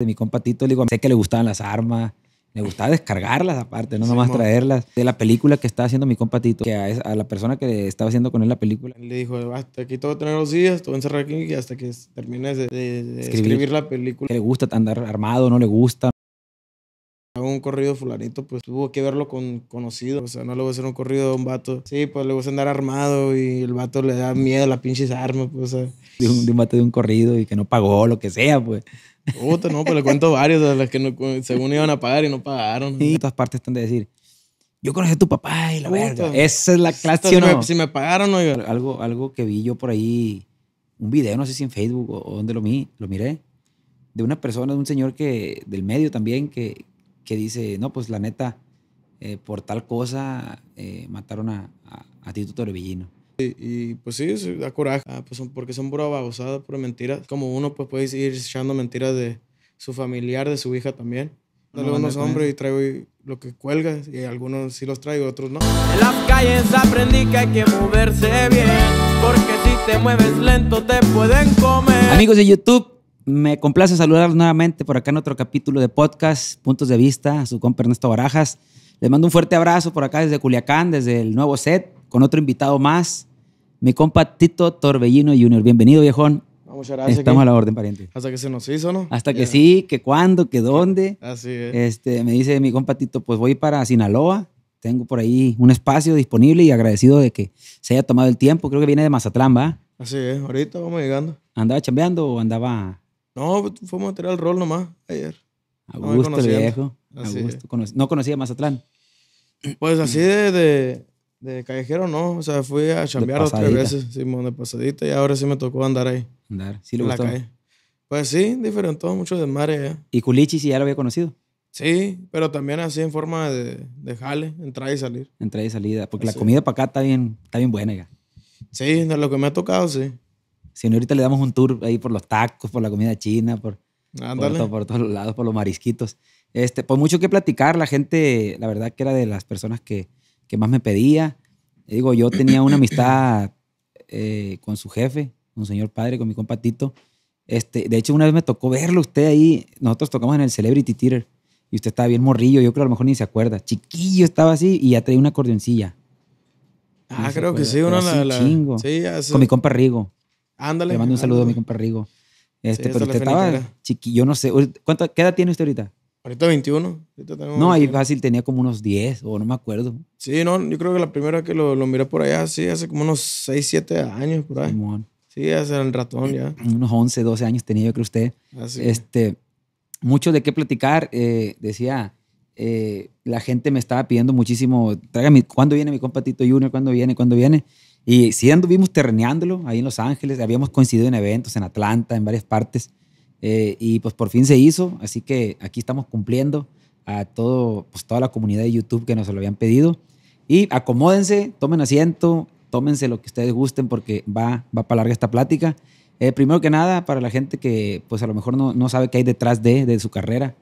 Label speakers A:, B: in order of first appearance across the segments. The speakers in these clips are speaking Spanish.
A: de mi compatito, le digo, sé que le gustaban las armas, me gustaba descargarlas aparte, no nomás traerlas. De la película que estaba haciendo mi compatito, que a, la persona que estaba haciendo con él la película.
B: Le dijo, hasta ah, aquí todo tener los días, todo encerrar aquí hasta que termines de, escribir. la película. le
A: gusta andar armado, no le gusta.
B: Un corrido fulanito, pues tuvo que verlo con conocido. O sea, no le voy a hacer un corrido a un vato. Sí, pues le gusta andar armado y el vato le da miedo a la pinche arma pues. un,
A: de un vato de un corrido y que no pagó, lo que sea, pues.
B: Puta, no, pero pues le cuento varios de los que no, según iban a pagar y no pagaron. Y todas partes están de decir, yo
A: conocí a tu papá y la verdad, Esa es la clase, si, me, si
B: me pagaron, o Algo, algo que vi yo por
A: ahí, un video, no sé si en Facebook o, donde lo, vi, lo miré, de una persona, de un señor que, del medio también, que, que dice, no, pues la neta, eh, por tal
B: cosa eh, mataron a, a, a Tito Torbellino. Y, pues sí, da coraje, ah, pues porque son pura por mentiras. Como uno pues puede ir echando mentiras de su familiar, de su hija también. Dale unos hombres eh. y traigo lo que cuelga y algunos sí los traigo, otros no. las calles aprendí que hay que moverse bien, porque si te mueves lento te pueden comer.
A: Amigos de YouTube, me complace saludarlos nuevamente por acá en otro capítulo de podcast, Puntos de Vista, su compa Ernesto Barajas. Les mando un fuerte abrazo por acá desde Culiacán, desde el nuevo set, con otro invitado más mi compa Tito Torbellino Junior. Bienvenido, viejón.
B: Muchas gracias. Estamos a la orden, pariente. Hasta que se nos hizo, ¿no?
A: Hasta que sí, que cuándo, que dónde. Así es. Este, me dice mi compa Tito, pues voy para Sinaloa. Tengo por ahí un espacio disponible y agradecido de que se haya tomado el tiempo. Creo que viene de Mazatlán, ¿va?
B: Así es, ahorita vamos llegando. ¿Andaba chambeando o andaba...? No, fuimos a tirar el rol nomás
C: ayer. A gusto, viejo. A gusto.
B: No conocía Mazatlán. Pues así de, de callejero no, o sea, fui a chambear tres veces, Simón, de pasadita, y ahora sí me tocó andar ahí. Andar, sí, le gustó. la calle. Pues sí, diferente, mucho de Mare. ¿Y Culichi sí ya lo había conocido? Sí, pero también así en forma de, de jale, entrada y salir. Entrada y salida, porque la comida
A: para acá está bien, está bien buena ya. Sí, de lo que me ha tocado, sí. Si ahorita le damos un tour ahí por los tacos, por la comida china, por, por, todos los lados, por los marisquitos. Este, pues mucho que platicar, la gente, la verdad que era de las personas que, que más me pedía. digo, yo tenía una amistad eh, con su jefe, con su señor padre, con mi compatito. Este, de hecho, una vez me tocó verlo usted ahí. Nosotros tocamos en el Celebrity Theater y usted estaba bien morrillo. Yo creo que a lo mejor ni se acuerda. Chiquillo estaba así y ya traía una acordeoncilla.
B: Ah, creo que sí, una chingo. Sí, Con mi compa Rigo. Ándale. Le mando un saludo a mi
A: compa Rigo. Este, pero usted estaba chiquillo, no sé. ¿Cuánto, ¿Qué edad tiene usted ahorita? Ahorita 21. no, ahí fácil tenía como unos 10 o no me acuerdo.
B: Sí, no, yo creo que la primera que lo, lo miré por allá, sí, hace como unos 6, 7 años por ahí. Sí, hace el
A: ratón ya. Eh, unos 11, 12 años tenía yo creo usted. Así. Ah, este, mucho de qué platicar, eh, decía... Eh, la gente me estaba pidiendo muchísimo, trágame, ¿cuándo viene mi compatito Junior? ¿Cuándo viene? ¿Cuándo viene? Y sí anduvimos terreneándolo ahí en Los Ángeles, habíamos coincidido en eventos en Atlanta, en varias partes, eh, y pues por fin se hizo, así que aquí estamos cumpliendo a todo, pues toda la comunidad de YouTube que nos lo habían pedido. Y acomódense, tomen asiento, tómense lo que ustedes gusten porque va, va para larga esta plática. Eh, primero que nada, para la gente que pues a lo mejor no, sabe qué hay detrás de, su carrera,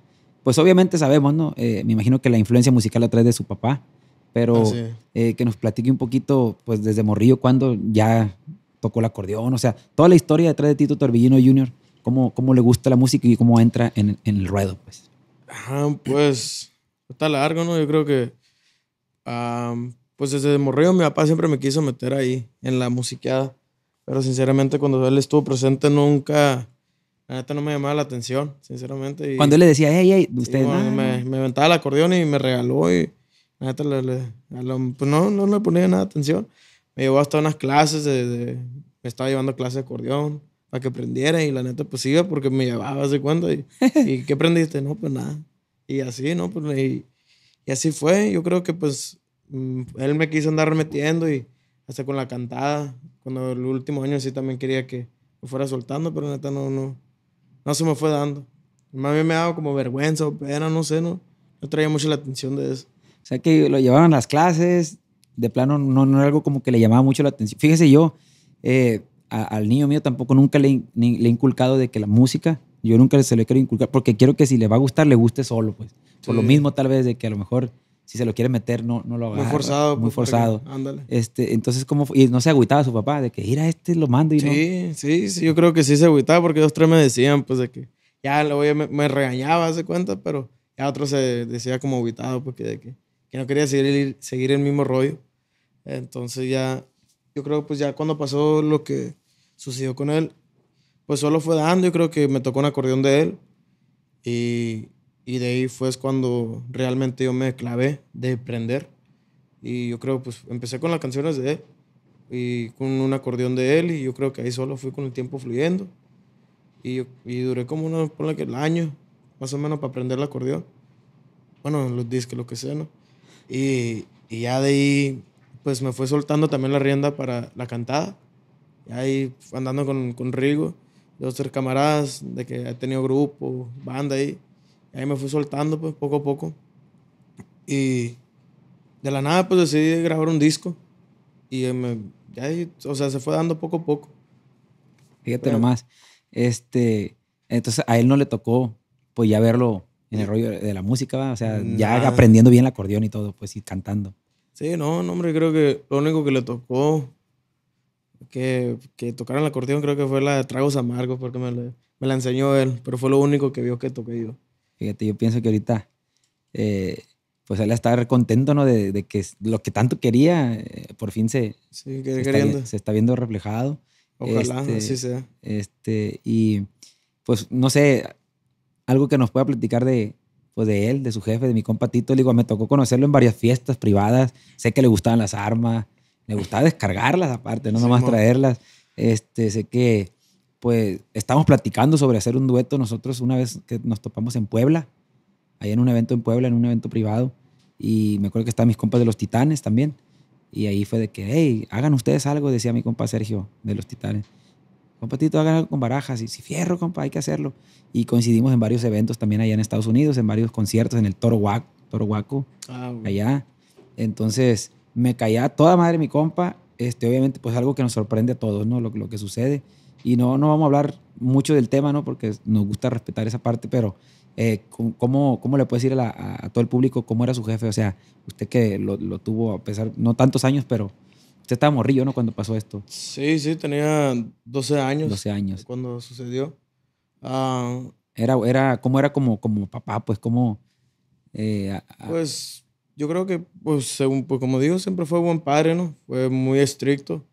A: pues obviamente sabemos, ¿no? Eh, me imagino que la influencia musical detrás de su papá, pero ah, que nos platique un poquito, pues desde Morrillo, cuando ya tocó el acordeón, o sea, toda la historia detrás de Tito Torbellino Jr., cómo, cómo le gusta la música y cómo entra en, el ruedo, pues.
B: pues está largo, ¿no? Yo creo que, pues desde morrillo mi papá siempre me quiso meter ahí, en la musiqueada. Pero sinceramente cuando él estuvo presente nunca, la neta no me llamaba la atención, sinceramente. cuando él le decía, hey, hey, usted... Ah". me, me aventaba el acordeón y me regaló y la neta le, le, pues, no, no le ponía nada de atención. Me llevó hasta unas clases de, Me estaba llevando clases de acordeón para que aprendiera y la neta pues iba porque me llevaba hace cuánto y, y ¿qué aprendiste? No, pues nada. Y así, ¿no? Pues, y, así fue. Yo creo que pues mm, él me quiso andar metiendo y hasta con la cantada, cuando el último año sí también quería que me fuera soltando, pero neta no, no, no se me fue dando. Más bien me daba como vergüenza o pena, no sé, no, no traía mucho la atención de eso. O sea que lo llevaban a las
A: clases, de plano no, no era algo como que le llamaba mucho la atención. Fíjese yo, eh, al niño mío tampoco nunca le, le, he inculcado de que la música, yo nunca se le quiero inculcar, porque quiero que si le va a gustar, le guste solo, pues. Por lo mismo, tal vez, de que a lo mejor si se lo quiere meter, no, no lo haga. Muy forzado. Muy pues, forzado. Ándale. Este, entonces, como Y no se aguitaba su papá de que, mira, este lo mando y sí,
B: no. Sí, sí, yo creo que sí se aguitaba, porque los tres me decían, pues, de que ya lo voy me, regañaba, hace cuenta, pero ya otro se decía como aguitado, porque de que, que no quería seguir, seguir el mismo rollo. Entonces ya yo creo pues ya cuando pasó lo que sucedió con él, pues solo fue dando, yo creo que me tocó un acordeón de él y, y de ahí fue cuando realmente yo me clavé de prender y yo creo pues empecé con las canciones de él y con un acordeón de él y yo creo que ahí solo fui con el tiempo fluyendo y, y duré como unos, por que el año más o menos para aprender el acordeón, bueno, los disques, lo que sea, ¿no? Y, y ya de ahí pues me fue soltando también la rienda para la cantada. Y ahí andando con, Rigo, de otros camaradas, de que he tenido grupo, banda ahí. Y ahí me fue soltando pues poco a poco. Y de la nada pues decidí grabar un disco. Y ya ahí, o sea, se fue dando poco a poco.
A: Fíjate nomás. Este, entonces a él no le tocó pues ya verlo en el mm. rollo de la música, o sea, ya aprendiendo bien el acordeón y todo, pues y cantando.
B: Sí, no, hombre, creo que lo único que le tocó que, que tocaran la acordeón creo que fue la de Tragos Amargos, porque me, me la enseñó él, pero fue lo único que vio que toqué yo.
A: Fíjate, yo pienso que ahorita, eh, pues él está contento, ¿no? De, de, que lo que tanto quería, eh, por fin se, se, está, viendo reflejado. Ojalá, este, así sea. Este, y pues no sé, algo que nos pueda platicar de, pues de él, de su jefe, de mi compatito. Le digo, me tocó conocerlo en varias fiestas privadas. Sé que le gustaban las armas, le gustaba descargarlas aparte, no nomás traerlas. Este, sé que, pues, estamos platicando sobre hacer un dueto nosotros una vez que nos topamos en Puebla, ahí en un evento en Puebla, en un evento privado. Y me acuerdo que estaban mis compas de los Titanes también. Y ahí fue de que, hey, hagan ustedes algo, decía mi compa Sergio de los Titanes compa Tito, con barajas. Y si fierro, compa, hay que hacerlo. Y coincidimos en varios eventos también allá en Estados Unidos, en varios conciertos, en el Toro Huaco, Toro ah, allá. Entonces, me caía toda madre mi compa. Este, obviamente, pues algo que nos sorprende a todos, ¿no? Lo, lo, que sucede. Y no, no vamos a hablar mucho del tema, ¿no? Porque nos gusta respetar esa parte, pero eh, ¿cómo, ¿cómo, le puedes decir a, a, todo el público cómo era su jefe? O sea, usted que lo, lo tuvo a pesar, no tantos años, pero Usted estaba morrillo, ¿no? Cuando pasó esto.
B: Sí, sí, tenía 12 años. 12 años. Cuando sucedió. Ah, era, era, ¿Cómo era como,
A: como papá? Pues, como... Eh,
B: pues, yo creo que, pues, según, pues, como digo, siempre fue buen padre, ¿no? Fue muy estricto.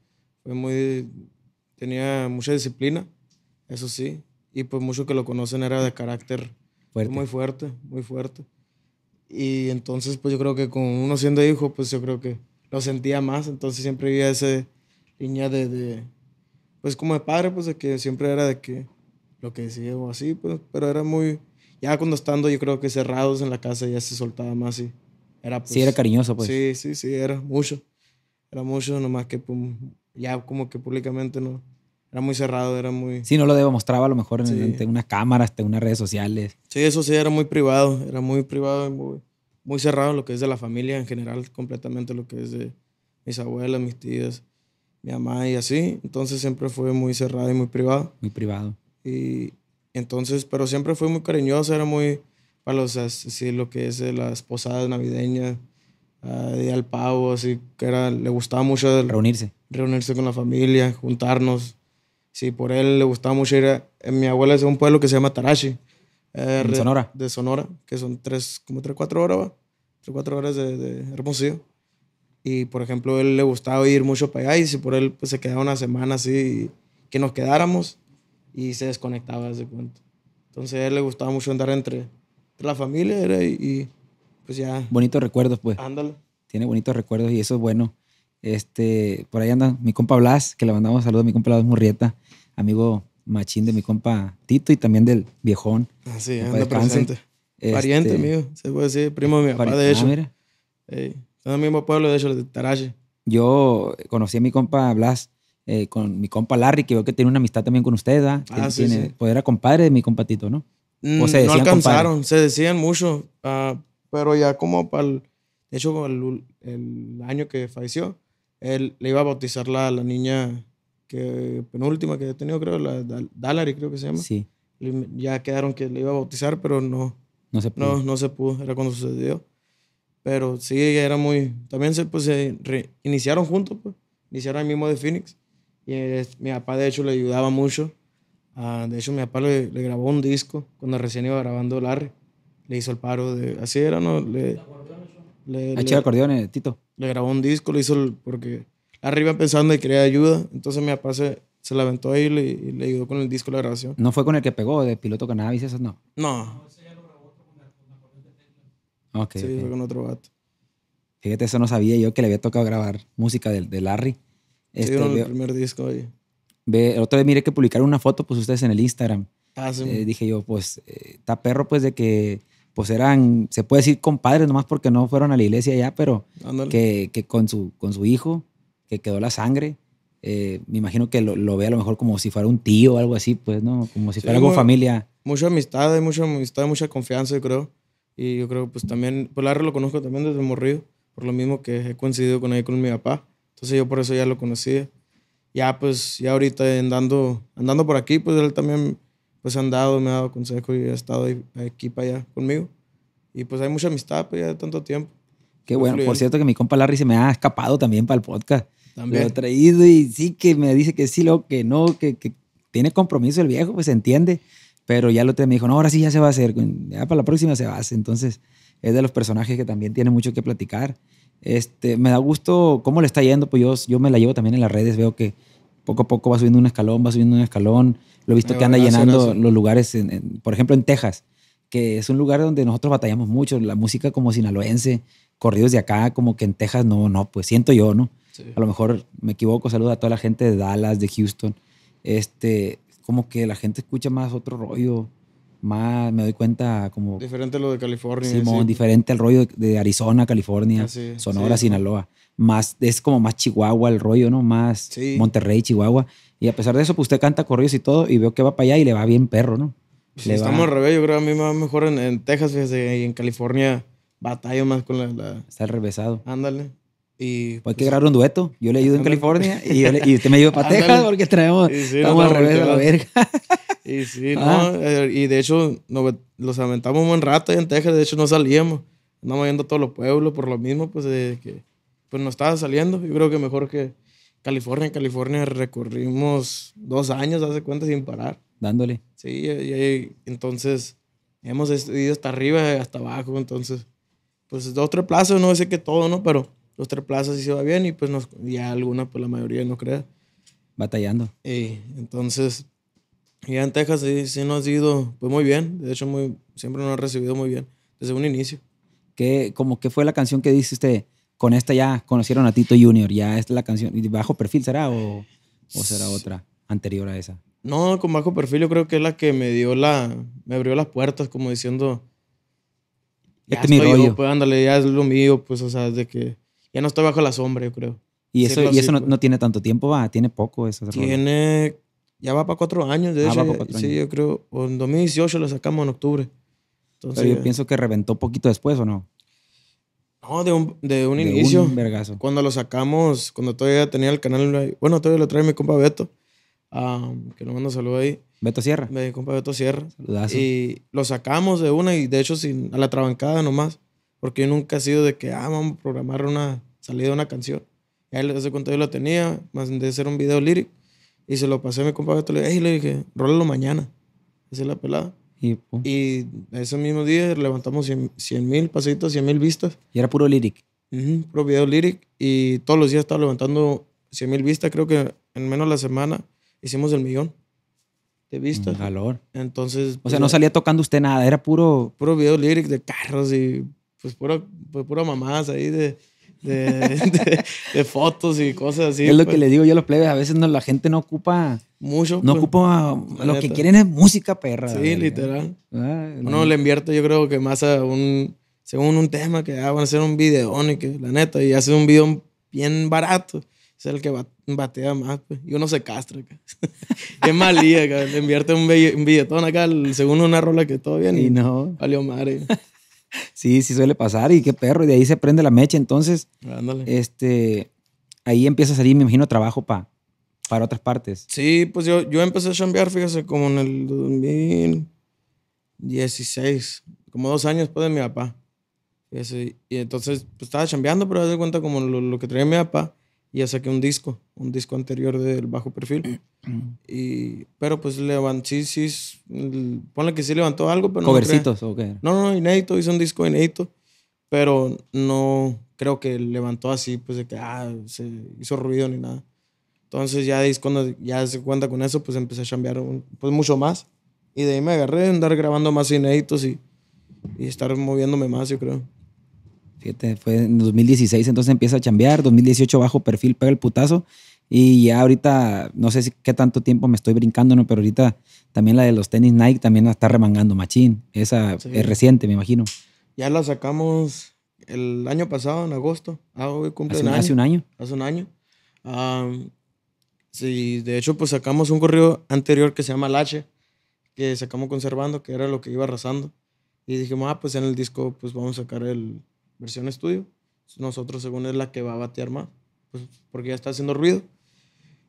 B: Fue muy... Tenía mucha disciplina, eso sí. Y, pues, muchos que lo conocen era de carácter muy fuerte, muy fuerte. Y entonces, pues, yo creo que con uno siendo hijo, pues, yo creo que lo sentía más, entonces siempre había esa línea de, de, pues como de padre, pues de que siempre era de que lo que decía o así, pues, pero era muy, ya cuando estando yo creo que cerrados en la casa ya se soltaba más y era pues, Sí, era pues, cariñoso pues. Sí, sí, sí, era mucho, era mucho, nomás que ya como que públicamente no, era muy cerrado, era muy... Sí, no lo
A: demostraba a lo mejor en, unas cámaras, unas redes sociales.
B: Sí, eso sí, era muy privado, era muy privado en muy muy cerrado lo que es de la familia en general, completamente lo que es de mis abuelas, mis tías, mi mamá y así. Entonces siempre fue muy cerrado y muy privado. Muy privado. Y entonces, pero siempre fue muy cariñoso, era muy para los, así, lo que es de las posadas navideñas, y ah, al pavo, así que era, le gustaba mucho reunirse. Reunirse con la familia, juntarnos. Sí, por él le gustaba mucho ir a, mi abuela es de un pueblo que se llama Tarashi. Eh, Sonora? De Sonora, que son tres, como tres, cuatro horas, Tres, cuatro horas de, de, Hermosillo. Y, por ejemplo, él le gustaba ir mucho para allá y si por él pues, se quedaba una semana así, que nos quedáramos y se desconectaba de cuento. Entonces a él le gustaba mucho andar entre, la familia y, pues ya.
A: Bonitos recuerdos, pues. Ándale. Tiene bonitos recuerdos y eso es bueno. Este, por ahí anda mi compa Blas, que le mandamos saludos a mi compa Blas Murrieta, amigo machín de mi compa Tito y también del viejón. Ah, sí, anda presente.
B: Este, pariente mío, se puede decir, primo de mi de ah, hecho. Ah, mira. mismo pueblo, de hecho, de Tarache.
A: Yo conocí a mi compa Blas, eh, con mi compa Larry, que veo que tiene una amistad también con usted, ¿verdad? Ah, tiene, Pues era compadre de mi compa Tito, ¿no? Mm, se decían no alcanzaron,
B: se decían mucho, ah, pero ya como para el, de hecho, el, el año que falleció, él le iba a bautizar a la niña que penúltima que he tenido, creo, la Dallary creo que se llama. Sí. Ya quedaron que le iba a bautizar, pero no. No se pudo. No, no se pudo, era cuando sucedió. Pero sí, era muy. También se, pues, se iniciaron juntos, pues. Iniciaron el mismo de Phoenix. Y mi papá, de hecho, le ayudaba mucho. Ah, de hecho, mi papá le, grabó un disco cuando recién iba grabando Larry. Le hizo el paro de. Así era, ¿no? Le, le, acordeones, Tito. Le grabó un disco, le hizo el. Porque arriba pensando y quería ayuda. Entonces mi papá se, se la aventó ahí y le, ayudó con el disco la grabación.
A: ¿No fue con el que pegó de piloto cannabis? Esas no. No. Okay, sí, fue
B: con otro vato.
A: Fíjate, eso no sabía yo que le había tocado grabar música de, de Larry. Este, el
B: primer disco ahí.
A: Ve, el otro miré que publicaron una foto, pues ustedes en el Instagram. Ah, sí. Eh, dije yo, pues, eh, está perro, pues, de que, pues eran, se puede decir compadres, nomás porque no fueron a la iglesia ya, pero que, que, con, su, con su hijo quedó la sangre. Eh, me imagino que lo, lo, ve a lo mejor como si fuera un tío o algo así, pues, ¿no? Como si fuera algo familia.
B: Mucha amistad, hay mucha amistad, mucha confianza, yo creo. Y yo creo, pues también, pues Larry lo conozco también desde morrido, por lo mismo que he coincidido con él con mi papá. Entonces yo por eso ya lo conocía. Ya, pues, ya ahorita andando, andando por aquí, pues él también, pues, ha andado, me ha dado consejo y ha estado aquí para allá conmigo. Y pues hay mucha amistad, pues, ya de tanto tiempo. Qué bueno. Por cierto, que mi compa Larry
A: se me ha escapado también para el podcast. También. Lo he traído y sí que me dice que sí, lo que no, que, que tiene compromiso el viejo, pues se entiende. Pero ya lo otro me dijo, no, ahora sí ya se va a hacer, ya para la próxima se va a hacer. Entonces, es de los personajes que también tiene mucho que platicar. Este, me da gusto cómo le está yendo, pues yo, yo me la llevo también en las redes, veo que poco a poco va subiendo un escalón, va subiendo un escalón. Lo he visto que anda llenando los lugares, en, por ejemplo, en Texas, que es un lugar donde nosotros batallamos mucho, la música como sinaloense, corridos de acá, como que en Texas no, no, pues siento yo, ¿no? A lo mejor me equivoco, saluda a toda la gente de Dallas, de Houston. Este, como que la gente escucha más otro rollo, más me doy cuenta como...
B: Diferente lo de California. diferente
A: al rollo de Arizona, California, Sonora, Sinaloa. Más, es como más Chihuahua el rollo, ¿no? Más Monterrey, Chihuahua. Y a pesar de eso, pues usted canta corridos y todo, y veo que va para allá y le va bien perro, ¿no? le estamos
B: yo creo a mí me va mejor en, en Texas, y en California batalla más con la, la... Está revesado. Ándale. Y, pues, hay que pues, grabar un dueto. Yo le ayudo en California y, y usted me ayuda para Texas porque traemos, estamos al revés de la verga. y sí, no, ah. eh, y de hecho nos, los aventamos un buen rato en Texas, de hecho no salíamos. Andamos yendo a todos los pueblos por lo mismo, pues que pues no estaba saliendo. Yo creo que mejor que California. En California recorrimos dos años, hace cuenta, sin parar. Dándole. Sí, y, entonces hemos ido hasta arriba, hasta abajo, entonces pues dos, tres plazas, no sé que todo, ¿no? Pero los tres plazas y se va bien y pues nos, ya alguna, pues la mayoría no crea. Batallando. Y entonces, ya en Texas sí, sí nos ha ido pues muy bien. De hecho, muy, siempre nos ha recibido muy bien desde un inicio. ¿Qué, como
A: que fue la canción que dice este, Con esta ya conocieron a Tito Junior. Ya esta es la canción. ¿Bajo perfil será o,
B: o será otra
A: anterior a esa?
B: No, con bajo perfil yo creo que es la que me dio la... Me abrió las puertas como diciendo... Este ya este estoy pues ándale, ya es lo mío. Pues o sea, de que ya no estoy bajo la sombra, yo creo. Y eso, y eso no,
A: tiene tanto tiempo, va, tiene poco eso.
B: Tiene, ya va para cuatro años, de ah, hecho. Sí, yo creo, pues, en 2018 lo sacamos en octubre. Entonces, yo pienso que reventó
A: poquito después,
B: ¿o no? No, de un, de un inicio. vergazo. Cuando lo sacamos, cuando todavía tenía el canal, bueno, todavía lo trae mi compa Beto, que nos manda saludo ahí. Beto Sierra. Mi compa Beto Sierra. Y lo sacamos de una y de hecho sin, a la trabancada nomás. Porque yo nunca he sido de que, ah, vamos a programar una salida de una canción. Ya ese cuenta yo la tenía, más de ser un video lírico. Y se lo pasé a mi compa y Le dije, hey, le dije, rólalo mañana. Esa es la pelada. Y, y ese mismo día levantamos 100 mil pasitos, 100 mil vistas. Y era puro lyric. puro video lyric. Y todos los días estaba levantando 100 mil vistas. Creo que en menos de la semana hicimos el millón de vistas. calor Entonces. O sea, pues, no salía
A: tocando usted nada, era
B: puro. Puro video lyric de carros y pues, puro pues, mamás ahí de, de, fotos y cosas así. Es lo que pues. le
A: digo yo a los plebes, a veces no, la gente no ocupa... Mucho. No pues. ocupa... Lo que quieren es música, perra. Sí,
B: literal. Ah, uno le invierte yo creo que más a un... Según un tema que ah, van a hacer un videón y que la neta, y hace un video bien barato es el que batea más, pues. Y uno se castra, qué malía, Le invierte un, billetón acá, según una rola que todo bien. Y, no. Valió madre.
A: Sí, sí suele pasar y qué perro, y de ahí se prende la mecha, entonces este ahí empieza a salir, me imagino, trabajo pa, para otras partes.
B: Sí, pues yo, yo empecé a chambear, fíjese, como en el 2016, como dos años después pues, de mi papá. y entonces pues, estaba chambeando, pero me de cuenta como lo, que traía mi papá y ya saqué un disco, un disco anterior del bajo perfil. y, pero pues levantó, sí, sí, ponle que sí levantó algo, pero no. ¿Covercitos o qué? No, no, inédito, hizo un disco inédito, pero no creo que levantó así, pues de que ah, se hizo ruido ni nada. Entonces ya cuando ya se cuenta con eso, pues empecé a chambear pues mucho más. Y de ahí me agarré a andar grabando más inéditos y, y estar moviéndome más, yo creo
A: fue en 2016, entonces empieza a chambear, 2018 bajo perfil, pega el putazo. Y ya ahorita, no sé qué tanto tiempo me estoy brincando, ¿no? pero ahorita también la de los tenis Nike también está remangando machín. Esa es reciente, me imagino.
B: Ya la sacamos el año pasado, en agosto. Ah, cumple hace, un, año. hace un año. sí, de hecho, pues sacamos un correo anterior que se llama Lache, que sacamos conservando, que era lo que iba arrasando. Y dijimos, ah, pues en el disco, pues vamos a sacar el, versión estudio. Nosotros, según es la que va a batear más, pues, porque ya está haciendo ruido.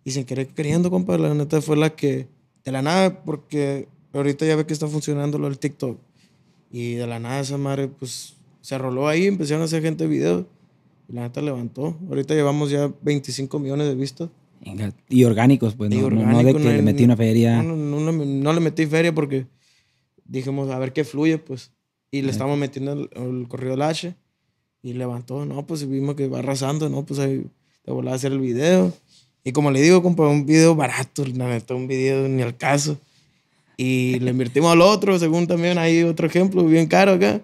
B: Y sin querer queriendo, compa, la neta fue la que, de la nada, porque ahorita ya ve que está funcionando lo del TikTok. Y de la nada esa madre, pues, se roló ahí, empezaron a hacer gente video. Y la neta levantó. Ahorita llevamos ya 25 millones de vistas.
A: Y orgánicos, pues, no, de que le metí una feria. No,
B: no, le metí feria porque dijimos, a ver qué fluye, pues. Y le estamos metiendo el, el corrido del H. Y levantó, no, pues vimos que va arrasando, no, pues ahí te volaba a hacer el video. Y como le digo, compa, un video barato, la neta, un video ni al caso. Y le invertimos al otro, según también hay otro ejemplo, bien caro acá.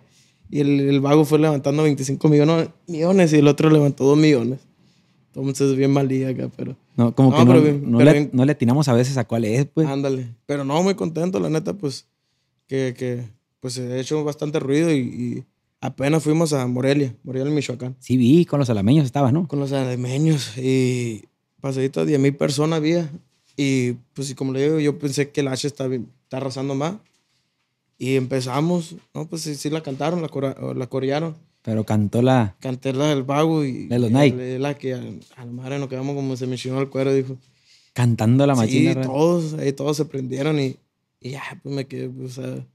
B: Y el, vago fue levantando 25 millones, y el otro levantó 2 millones. Entonces, bien mal día acá, pero. No, como que no,
A: le, atinamos a veces a cuál es,
B: pues. Ándale. Pero no, muy contento, la neta, pues. Que, que pues he hecho bastante ruido y Apenas fuimos a Morelia, Morelia, Michoacán. Sí, vi, con los alameños estabas, ¿no? Con los alameños y pasadito de 10.000 personas había. Y pues, como le digo, yo pensé que el H está, está arrasando más. Y empezamos, ¿no? Pues sí, sí la cantaron, la, la corearon.
A: Pero cantó la.
B: Canté la del Vago y. De los Nike. La, que a, a nos quedamos como se me el cuero, dijo.
A: Cantando la machina. Sí,
B: todos, ahí todos se prendieron y, y ya, pues me quedé, pues, o sea,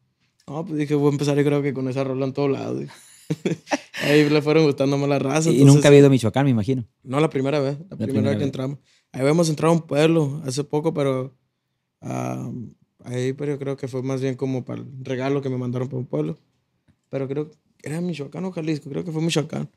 B: no, pues dije, voy a empezar yo creo que con esa rola en todos lados. Ahí le fueron gustando más las razas. Y nunca había ido a eh, Michoacán, me imagino. No, la primera vez, la, primera, vez que entramos. Ahí habíamos entrado a un pueblo hace poco, pero ahí pero yo creo que fue más bien como para el regalo que me mandaron para un pueblo. Pero creo que era Michoacán o Jalisco, creo que fue Michoacán.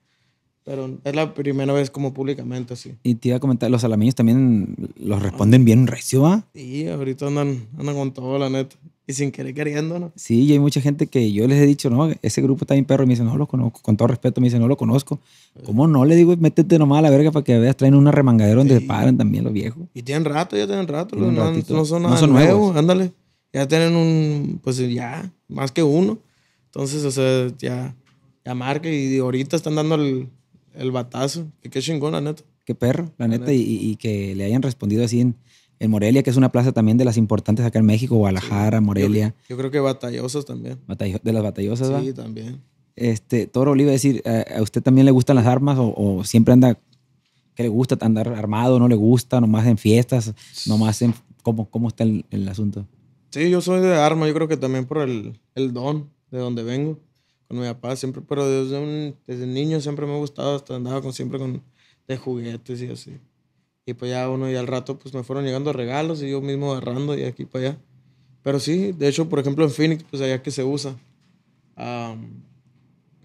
B: Pero es la primera vez como públicamente así.
A: Y te iba a comentar, los alameños también los responden bien bien recio, va ¿ah?
B: Sí, ahorita andan, andan con todo, la neta. Y sin querer queriendo, ¿no?
A: Sí, y hay mucha gente que yo les he dicho, no, ese grupo está bien perro. Y me dicen, no lo conozco. Con todo respeto, me dicen, no lo conozco. ¿Cómo no? Le digo, métete nomás a la verga para que veas, traen una remangadera donde se paran también los viejos.
B: Y tienen rato, ya tienen rato. no, no, son nada no son nuevos. Ándale. Ya tienen un, pues ya, más que uno. Entonces, o sea, ya, ya marca. Y ahorita están dando el, el batazo. Que qué chingón, la neta.
A: Qué perro, la, neta. Y, y que le hayan respondido así en en Morelia, que es una plaza también de las importantes acá en México, Guadalajara, Morelia.
B: Yo, creo que Batallosas también. de las Batallosas, Sí, también.
A: Este, Toro, le iba a decir, ¿a usted también le gustan las armas o, siempre anda, que le gusta andar armado, no le gusta, nomás en fiestas, nomás en... ¿Cómo, cómo está el, asunto?
B: Sí, yo soy de armas, yo creo que también por el, don de donde vengo, con mi papá siempre, pero desde, desde niño siempre me ha gustado, hasta andaba con, siempre con de juguetes y así. Y pues ya uno y al rato pues me fueron llegando regalos y yo mismo agarrando y aquí para allá. Pero sí, de hecho, por ejemplo, en Phoenix, pues allá que se usa.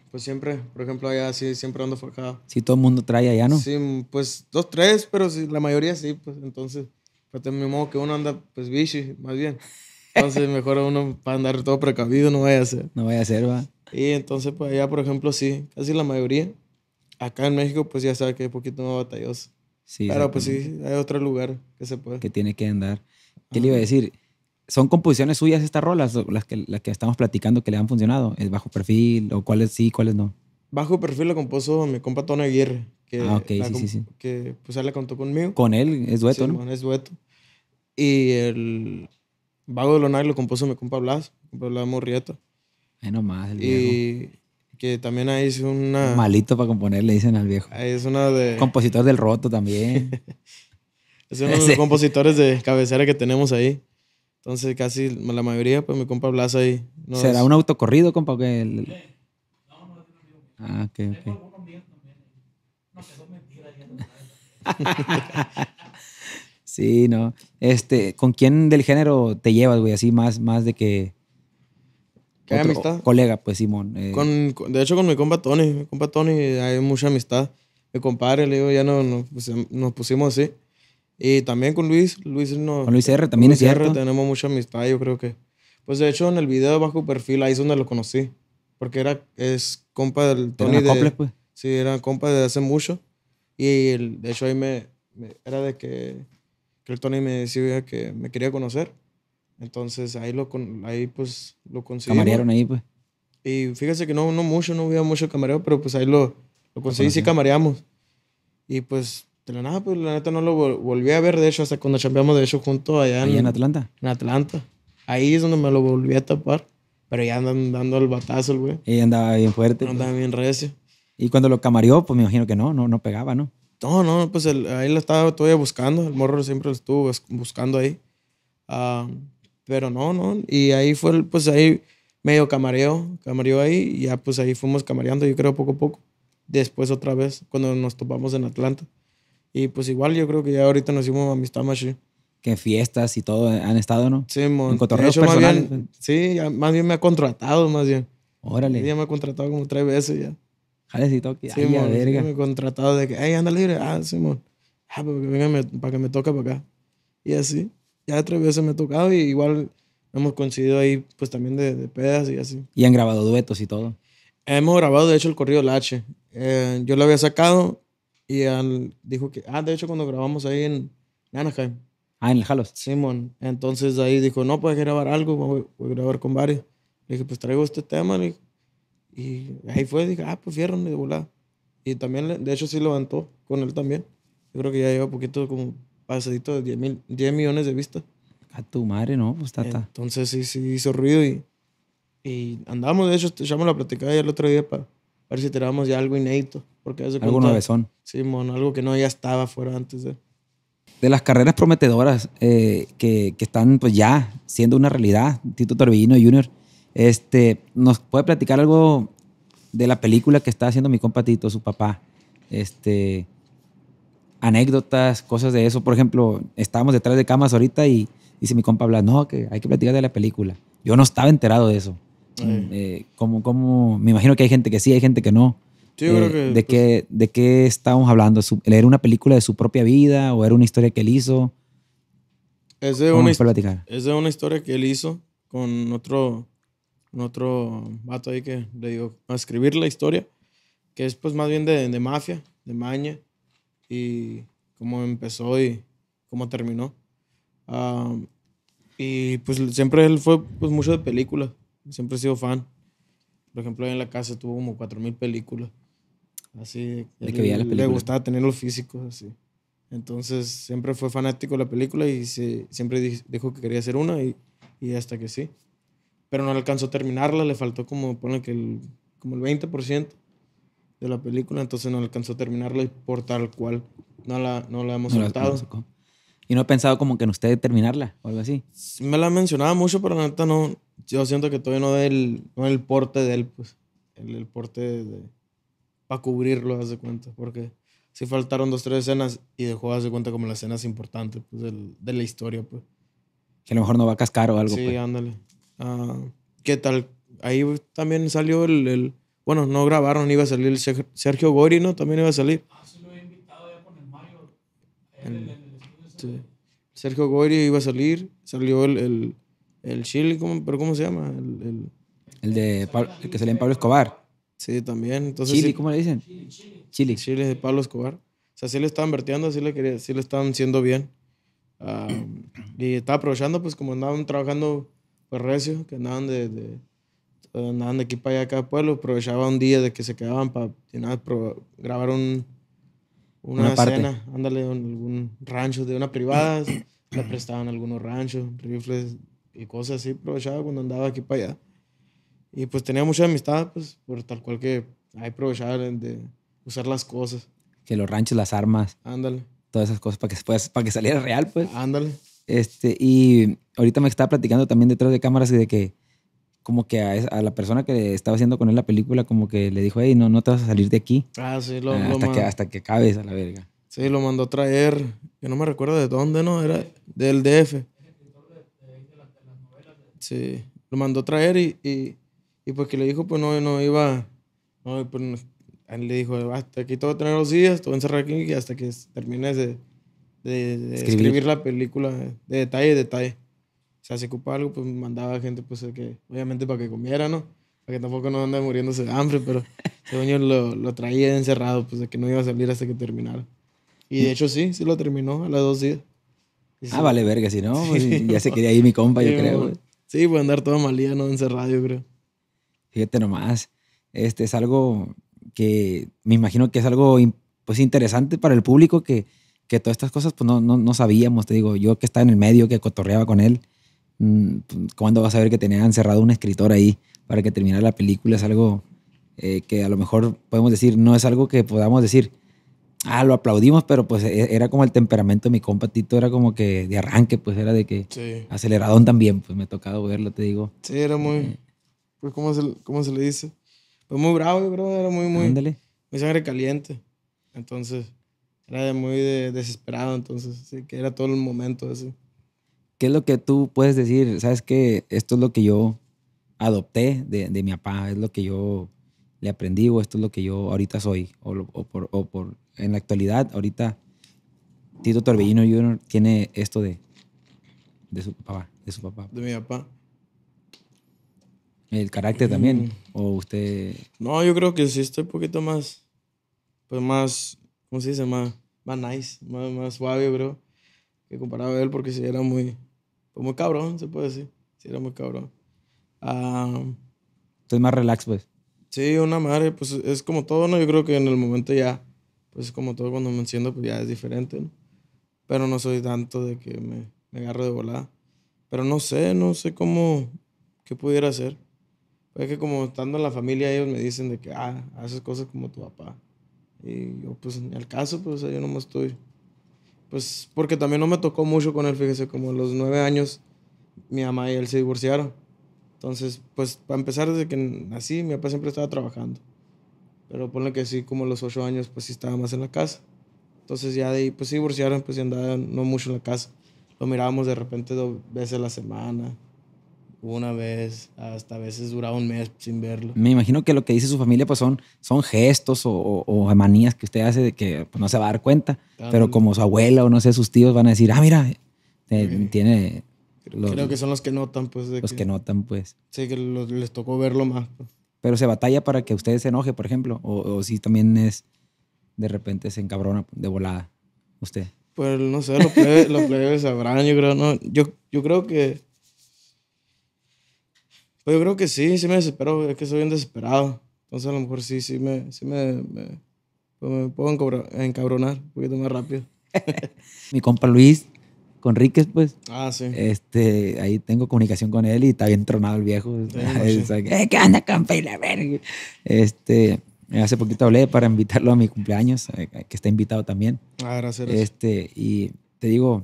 B: pues siempre, por ejemplo, allá sí, siempre ando forjado.
A: Sí, todo el mundo trae allá, ¿no? Sí,
B: pues dos, tres, pero si la mayoría sí, pues entonces, pues de mi modo que uno anda, pues bichi, más bien. Entonces, mejor uno para andar todo precavido, no vaya a ser. No vaya a ser, va. Y entonces, pues allá, por ejemplo, sí, casi la mayoría. Acá en México, pues ya sabe que hay poquito más batalloso. Sí, Pero pues sí, hay otro lugar que se puede.
A: Que tiene que andar. ¿Qué le iba a decir? ¿Son composiciones suyas estas rolas, las que, las que estamos platicando que le han funcionado? ¿Es eh, bajo perfil o cuáles sí, cuáles no?
B: Bajo perfil lo compuso mi compa Tony Aguirre. Que ah, ok, sí, sí, Que pues él le contó conmigo. Con él, es dueto, ¿no? es dueto. Y el Vago de Lonar lo compuso mi compa Blas, mi compa Blas Morrieta. Ay, nomás, el y... Que también ahí es una. Malito
A: para componer, le dicen al viejo. Ahí es una de. Compositor del roto también.
B: es uno de los compositores de cabecera que tenemos ahí. Entonces, casi la mayoría, pues mi compa Blas ahí. ¿Será un
A: autocorrido, compa? Que el... No, no, no, Ah, ok, ok. sí, no. Este, ¿con quién del género te llevas, güey? Así más, más de que amistad? Colega, pues, Simón. Eh.
B: Con, de hecho, con mi compa Tony. Mi compa Tony hay mucha amistad. Mi compadre, le digo, ya no, pues, em, nos pusimos así. Y también con Luis. Luis no, con Luis R también es cierto. R tenemos mucha amistad, yo creo que. Pues, de hecho, en el video bajo perfil, ahí es donde lo conocí. Porque era, es compa del Tony. De, pues? Sí, era compa de hace mucho. Y de hecho, ahí me, Era de que, que el Tony me decía que me quería conocer. Entonces ahí lo ahí pues lo conseguí. Camarearon ahí, pues. Y fíjese que no, no mucho, no hubo mucho camareo, pero pues ahí lo, lo conseguí, sí camareamos. Y pues de la nada, pues la neta no lo volví a ver, de hecho, hasta cuando chambeamos, de hecho, junto allá en, en Atlanta. En Atlanta. Ahí es donde me lo volví a tapar. Pero ya andan dando el batazo, el
A: güey. Y andaba bien fuerte. Andaba pues. bien recio. Y cuando lo camareó, pues me imagino que no, no, no pegaba, ¿no?
B: No, no, pues ahí lo estaba todavía buscando. El morro siempre lo estuvo buscando ahí. Ah... Pero no, no. Y ahí fue, pues ahí medio camareo, camareo ahí y ya pues ahí fuimos camareando, yo creo, poco a poco. Después otra vez, cuando nos topamos en Atlanta. Y pues igual yo creo que ya ahorita nos hicimos amistad más
A: Que fiestas y todo han
B: estado, ¿no? Sí, mon. En personales. Más bien, sí, más bien me ha contratado, más bien. Órale. Ya me ha contratado como tres veces ya. Jales y toque. Sí, mon, verga. me ha contratado de que, hey, anda libre. Ah, sí, mon. Ah, para que, venga, me, para que me toque para acá. Y así ya tres veces me ha tocado y igual hemos coincidido ahí pues también de, pedas y así.
A: ¿Y han grabado duetos y
B: todo? Hemos grabado de hecho el corrido Lache. Eh, yo lo había sacado y él dijo que, ah, de hecho cuando grabamos ahí en Anaheim. Ah, en el Halos. Simón. Entonces ahí dijo, no, puedes grabar algo, voy, a grabar con varios. Le dije, pues traigo este tema. y ahí fue, dije, ah, pues fierro, de volada. Y también, de hecho, sí levantó con él también. Yo creo que ya lleva poquito como pasadito de 10, mil, 10 millones de vistas. A
A: tu madre, ¿no? Pues tata.
B: Entonces sí, sí hizo ruido y, y andábamos, de hecho, echamos la platicada ya el otro día para, ver si tirábamos ya algo inédito. Porque alguna algo novezón. Sí, mon, algo que no ya estaba fuera antes de...
A: De las carreras prometedoras eh, que, que, están pues ya siendo una realidad, Tito Torbellino Jr., este, ¿nos puede platicar algo de la película que está haciendo mi compa su papá? Este, anécdotas, cosas de eso. Por ejemplo, estábamos detrás de camas ahorita y dice mi compa habla no, que hay que platicar de la película. Yo no estaba enterado de eso. Eh, como, como, me imagino que hay gente que sí, hay gente que no. Sí, creo eh, que, pues, de, qué, estábamos hablando? ¿Era una película de su propia vida o era una historia que él hizo?
B: Es de, una, es de una historia que él hizo con otro, otro vato ahí que le digo a escribir la historia, que es pues más bien de, de mafia, de maña y cómo empezó y cómo terminó. y pues siempre él fue pues, mucho de películas, siempre he sido fan. Por ejemplo, en la casa tuvo como 4.000 películas. Así, que le gustaba tener los físicos, así. Entonces siempre fue fanático de la película y se, siempre dijo que quería hacer una y, y hasta que sí. Pero no alcanzó a terminarla, le faltó como, que el, como el 20% de la película, entonces no alcanzó a terminarla y por tal cual no la, no la hemos soltado.
A: ¿Y no ha pensado como que en usted terminarla o algo así?
B: Me la mencionaba mucho, pero la neta no. Yo siento que todavía no del no el porte de él, pues. El, porte de, para cubrirlo, haz de cuenta. Porque sí faltaron dos, tres escenas y dejó, haz de cuenta, como las escenas importantes pues, del, de la historia, pues. Que a lo mejor no va a cascar o algo. Sí, pues. ándale. Ah, ¿Qué tal? Ahí también salió el bueno, no grabaron, iba a salir el Sergio Gori, ¿no? También iba a salir. Ah, sí, lo he invitado ya el Sergio Gori iba a salir, salió el, el, Chile, ¿pero cómo se llama? El,
A: el, de que salía en Pablo
B: Escobar. Sí, también. Entonces, Chile, ¿cómo le dicen? Chile. Chile. de Pablo Escobar. O sea, sí le estaban verteando, sí le, quería, le estaban siendo bien. Ah, y estaba aprovechando, pues como andaban trabajando pues recio, que andaban de andaban de aquí para allá, cada pueblo, aprovechaba un día de que se quedaban para grabar un, una, escena, ándale, en algún rancho de una privada, le prestaban algunos ranchos, rifles y cosas así, aprovechaba cuando andaba aquí para allá. Y pues tenía mucha amistad, pues, por tal cual que hay aprovechar de usar las cosas.
A: Que los ranchos, las armas. Ándale. Todas esas cosas para que, para que saliera real, pues. Ándale. Este, y ahorita me estaba platicando también detrás de cámaras de que como que a, la persona que estaba haciendo con él la película, como que le dijo, hey, no, no te vas a salir de aquí. Ah, ah, hasta, que, hasta acabes a
B: la verga. Sí, lo mandó a traer, yo no me recuerdo de dónde, ¿no? Era del DF. Sí, lo mandó a traer y, y, pues que le dijo, pues no, no iba, no, pues, le dijo, hasta aquí te voy a tener los días, te voy a encerrar aquí hasta que termines de, escribir. escribir. la película de detalle, detalle. O sea, si ocupaba algo, pues mandaba gente, pues que, obviamente para que comiera, ¿no? Para que tampoco no ande muriéndose de hambre, pero Ese dueño lo, lo traía encerrado, pues de que no iba a salir hasta que terminara. Y de mm. hecho sí, sí lo terminó a las dos días. Ah, vale verga, si no, pues, ya se quería ir mi compa, yo creo. Sí, puede andar toda malía, ¿no? Encerrado, yo creo.
A: Fíjate nomás, este es algo que me imagino que es algo pues interesante para el público que, que todas estas cosas pues no, no, no, sabíamos, te digo, yo que estaba en el medio, que cotorreaba con él, Mm, ¿Cuándo vas a ver que tenían cerrado un escritor ahí para que terminara la película? Es algo eh, que a lo mejor podemos decir, no es algo que podamos decir, ah, lo aplaudimos, pero pues e-, era como el temperamento de mi compa era como que de arranque, pues era de que
B: aceleradón también,
A: pues me ha tocado verlo, te digo.
B: Sí, era muy, eh. pues ¿cómo se, cómo se le dice? fue pues, muy bravo, yo creo, era muy, muy, muy sangre caliente, entonces era muy desesperado, entonces, sí, que era todo el momento así
A: ¿qué es lo que tú puedes decir? ¿Sabes que Esto es lo que yo adopté de, mi papá, es lo que yo le aprendí o esto es lo que yo ahorita soy o, por, en la actualidad, ahorita Tito Torbellino Jr. tiene esto de, de su papá,
B: de su papá. De mi papá.
A: El carácter también, o mm. usted...
B: No, yo creo que sí estoy un poquito más, pues más, ¿cómo se dice? Más, nice, más suave, bro comparaba a él porque si era muy, pues, muy cabrón, se puede decir. Si era muy cabrón. Ah, Entonces
A: más relax, pues.
B: Sí, una madre, pues es como todo, ¿no? Yo creo que en el momento ya, pues es como todo cuando me enciendo, pues ya es diferente, ¿no? Pero no soy tanto de que me, agarro de volada. Pero no sé, no sé cómo, qué pudiera hacer. es que como estando en la familia, ellos me dicen de que, ah, haces cosas como tu papá. Y yo, pues, al caso, pues, yo no me estoy pues porque también no me tocó mucho con él, fíjese, como a los nueve años mi mamá y él se divorciaron. Entonces, pues para empezar desde que nací, mi papá siempre estaba trabajando. Pero ponle que sí, como a los ocho años, pues sí estaba más en la casa. Entonces ya de ahí, pues se divorciaron, pues andaba no mucho en la casa. Lo mirábamos de repente dos veces a la semana una vez, hasta a veces duraba un mes sin verlo. Me imagino que
A: lo que dice su familia pues son, son gestos o, o, manías que usted hace de que pues, no se va a dar cuenta, pero como su abuela o no sé, sus tíos van a decir, ah, mira, tiene... Creo que
B: son los que notan, pues. los que, notan, pues. Sí, que les tocó verlo más. Pues. Pero se batalla
A: para que usted se enoje, por ejemplo, o, si también es de repente se encabrona de volada usted.
B: Pues no sé, los plebes, los sabrán, yo creo, ¿no? Yo, yo creo que pues yo creo que sí, sí me desespero, es que soy bien desesperado. Entonces a lo mejor sí, sí me, sí me, me, pues puedo encabronar un poquito más rápido.
A: Mi compa Luis Conríquez, pues. Ah, sí. Este, ahí tengo comunicación con él y está bien tronado el viejo. o eh, ¿Qué anda,
B: compa? Y verga.
A: Este, hace poquito hablé para invitarlo a mi cumpleaños, eh, que está invitado también. Ah, gracias. Este, y te digo,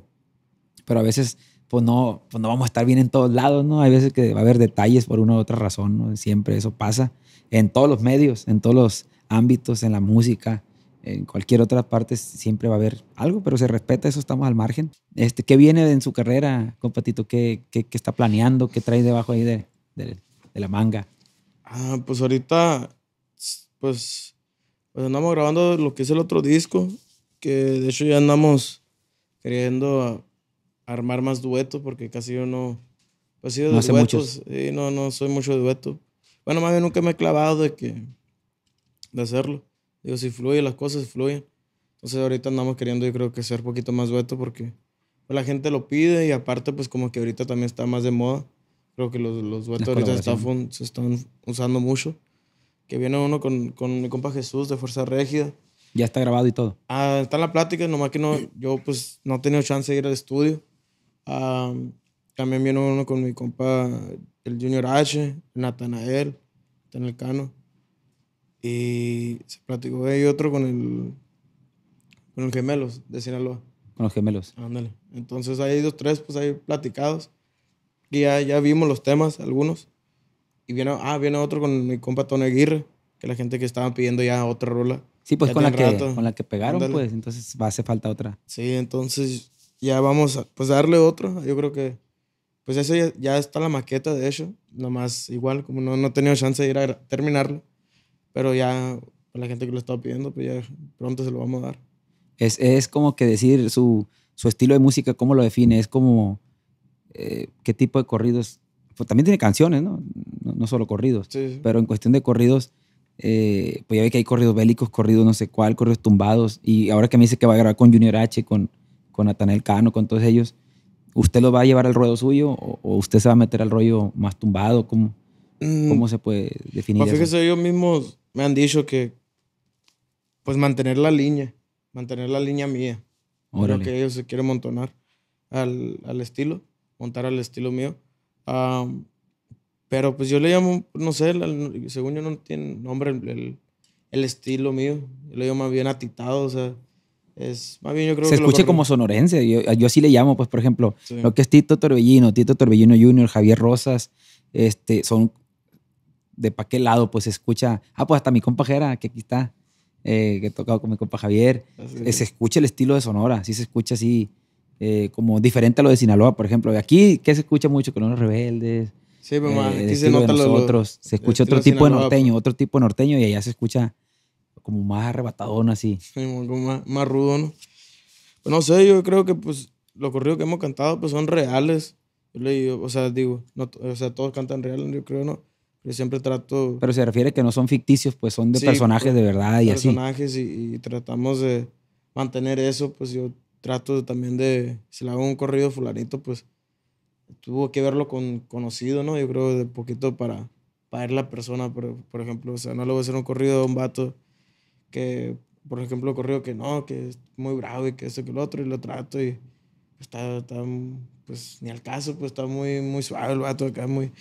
A: pero a veces pues, pues no, vamos a estar bien en todos lados, ¿no? Hay veces que va a haber detalles por una u otra razón, ¿no? Siempre eso pasa en todos los medios, en todos los ámbitos, en la música, en cualquier otra parte siempre va a haber algo, pero se respeta, eso estamos al margen. Este, ¿Qué viene en su carrera, compatito? ¿Qué, está planeando? ¿Qué trae debajo ahí de,
B: la manga? Ah, pues ahorita, pues, pues, andamos grabando lo que es el otro disco, que de hecho ya andamos creyendo armar más duetos porque casi yo no. Pues sido de duetos. Sí, no, no soy mucho de dueto. Bueno, más bien nunca me he clavado de que. de hacerlo. Digo, si fluye, las cosas, fluyen. Entonces ahorita andamos queriendo, yo creo que ser poquito más dueto porque pues, la gente lo pide y aparte, pues como que ahorita también está más de moda. Creo que los, los duetos ahorita se están usando mucho. Que viene uno con, con mi compa Jesús de Fuerza Régida.
A: Ya está grabado y todo.
B: Ah, está en la plática, nomás que no, yo pues no he tenido chance de ir al estudio también vino uno con mi compa, el Junior H, Natanael, Natanael Cano. Y se platicó ahí otro con el, con los Gemelos de Sinaloa. Con los Gemelos. Ándale. Entonces hay dos, tres, pues hay platicados. Y ya, ya vimos los temas, algunos. Y viene, ah, viene otro con mi compa Tony Aguirre, que la gente que estaban pidiendo ya otra rola. Sí, pues con la, que, con la que pegaron, pues.
A: Entonces va a hacer falta otra.
B: Sí, entonces ya vamos a pues, darle otro. Yo creo que, pues eso ya, está la maqueta, de hecho. Nomás igual, como no, no he tenido chance de ir a terminarlo. Pero ya, la gente que lo estaba pidiendo, pues ya pronto se lo vamos a dar.
A: Es, como que decir su, estilo de música, ¿cómo lo define? Es como, eh, ¿qué tipo de corridos? Pues también tiene canciones, ¿no? No, solo corridos. Pero en cuestión de corridos, eh, pues ya ve que hay corridos bélicos, corridos no sé cuál, corridos tumbados. Y ahora que me dice que va a grabar con Junior H, con, con Atanel Cano, con todos ellos, ¿usted lo va a llevar al ruedo suyo o, usted se va a meter al rollo más tumbado? ¿Cómo, mm. cómo se puede definir pues, Fíjese,
B: ellos mismos me han dicho que, pues mantener la línea, mantener la línea mía. Creo que ellos se quieren montonar al, al estilo, montar al estilo mío. pero pues yo le llamo, no sé, según yo no tiene nombre el, el, estilo mío. Yo le llamo bien atitado, o sea, es, se escucha escuche como
A: sonorense, yo, yo, así le llamo, pues por ejemplo, lo que es Tito Torbellino, Tito Torbellino Jr., Javier Rosas, este, son de pa' qué lado, pues se escucha, ah, pues hasta mi compa Jera, que aquí está, eh, que he tocado con mi compa Javier, ah, eh, se escucha el estilo de Sonora, sí se escucha así, eh, como diferente a lo de Sinaloa, por ejemplo, aquí, que se escucha mucho? con los Rebeldes, sí, pues, mamá, aquí se nosotros, se escucha otro tipo de norteño, pues. otro tipo de norteño y allá se escucha como más arrebatadón así. Sí,
B: algo más, rudo, ¿no? Pues no sé, yo creo que pues los corridos que hemos cantado pues son reales. le o sea, digo, no, o sea, todos cantan reales, yo creo, ¿no? Yo siempre trato... Pero se
A: refiere que no son ficticios, pues son de personajes de pues, verdad y personajes
B: así. Personajes y, tratamos de mantener eso, pues yo trato también de, si le hago un corrido fulanito, pues tuvo que verlo con conocido, ¿no? Yo creo de poquito para, para ver la persona, por, por ejemplo, o sea, no le voy a hacer un corrido a un vato que, por ejemplo, corrió que no, que es muy bravo y que eso que lo otro, y lo trato y está, está pues ni al caso, pues está muy, muy suave el vato acá, muy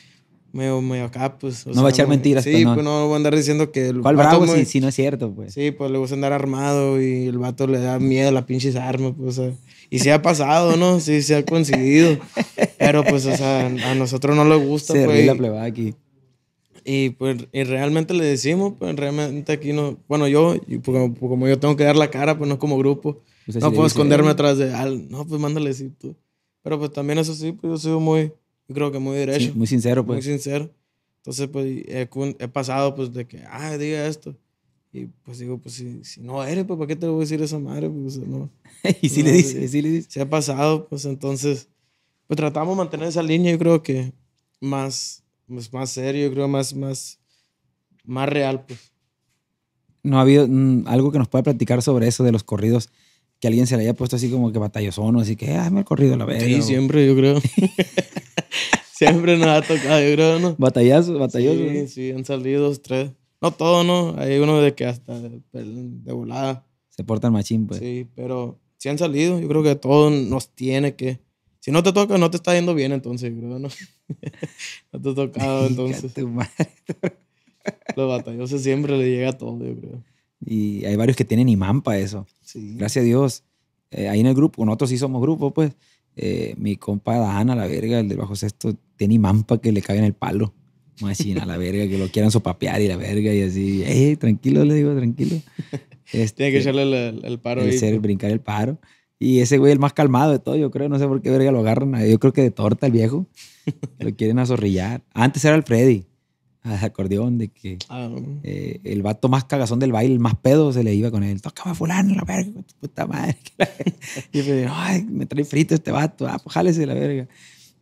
B: medio, medio acá, pues. no va a echar mentiras. Sí, pues no. pues no a andar diciendo que... El ¿Cuál vato bravo si, no es cierto, pues? Sí, pues le gusta andar armado y el vato le da miedo a la pinche arma, pues, Y sí ha pasado, ¿no? Sí, se ha coincidido. Pero, pues, o sea, a nosotros no le gusta, se pues. la plebada aquí. Y pues realmente le decimos, pues realmente aquí no, bueno, yo, pues, como, pues, como, yo tengo que dar la cara, pues no como grupo, no puedo esconderme atrás de, no, pues mándale decir tú. Pero pues también eso sí, pues yo soy muy, yo creo que muy derecho. muy sincero, pues. Muy sincero. Entonces, pues he, pasado, pues, de que, ah, diga esto. Y pues digo, pues si, si no eres, pues, ¿para qué te voy a decir esa madre? Pues, y si le dice, si le dice. Se ha pasado, pues entonces, pues tratamos de mantener esa línea, yo creo que más pues, más serio, yo creo, más, más, más real, pues.
A: No ha habido mm, algo que nos pueda platicar sobre eso de los corridos, que alguien se le haya puesto así como que no así que, ay, ah, me ha corrido la vez. Sí, siempre,
B: yo creo. siempre nos ha tocado, yo creo, ¿no? Batallazos, batallazos. Sí, sí, han salido dos, tres. No todos, ¿no? Hay uno de que hasta de, volada. Se portan machín, pues. Sí, pero sí han salido. Yo creo que todo nos tiene que si no te toca, no te está yendo bien entonces, No, no te ha tocado entonces. Los batallosos siempre le llega todo, yo creo.
A: Y hay varios que tienen imán para eso. Gracias a Dios. Eh, ahí en el grupo, nosotros sí somos grupo, pues. Eh, mi compa Dana, la verga, el de bajo sexto, tiene imán para que le caiga en el palo. a la verga, que lo quieran sopapear y la verga, y así. tranquilo, le digo, tranquilo. Este, tiene que este,
B: echarle el, paro el Ser, pues.
A: brincar el paro. Y ese güey, el más calmado de todo, yo creo, no sé por qué verga lo agarran. Yo creo que de torta el viejo. lo quieren azorrillar. Antes era el Freddy, al acordeón, de que ah, eh, el vato más cagazón del baile, el más pedo, se le iba con él. Tócame a fulano, la verga, puta madre. y me ay, me trae frito este vato, ah, pues jálese la verga.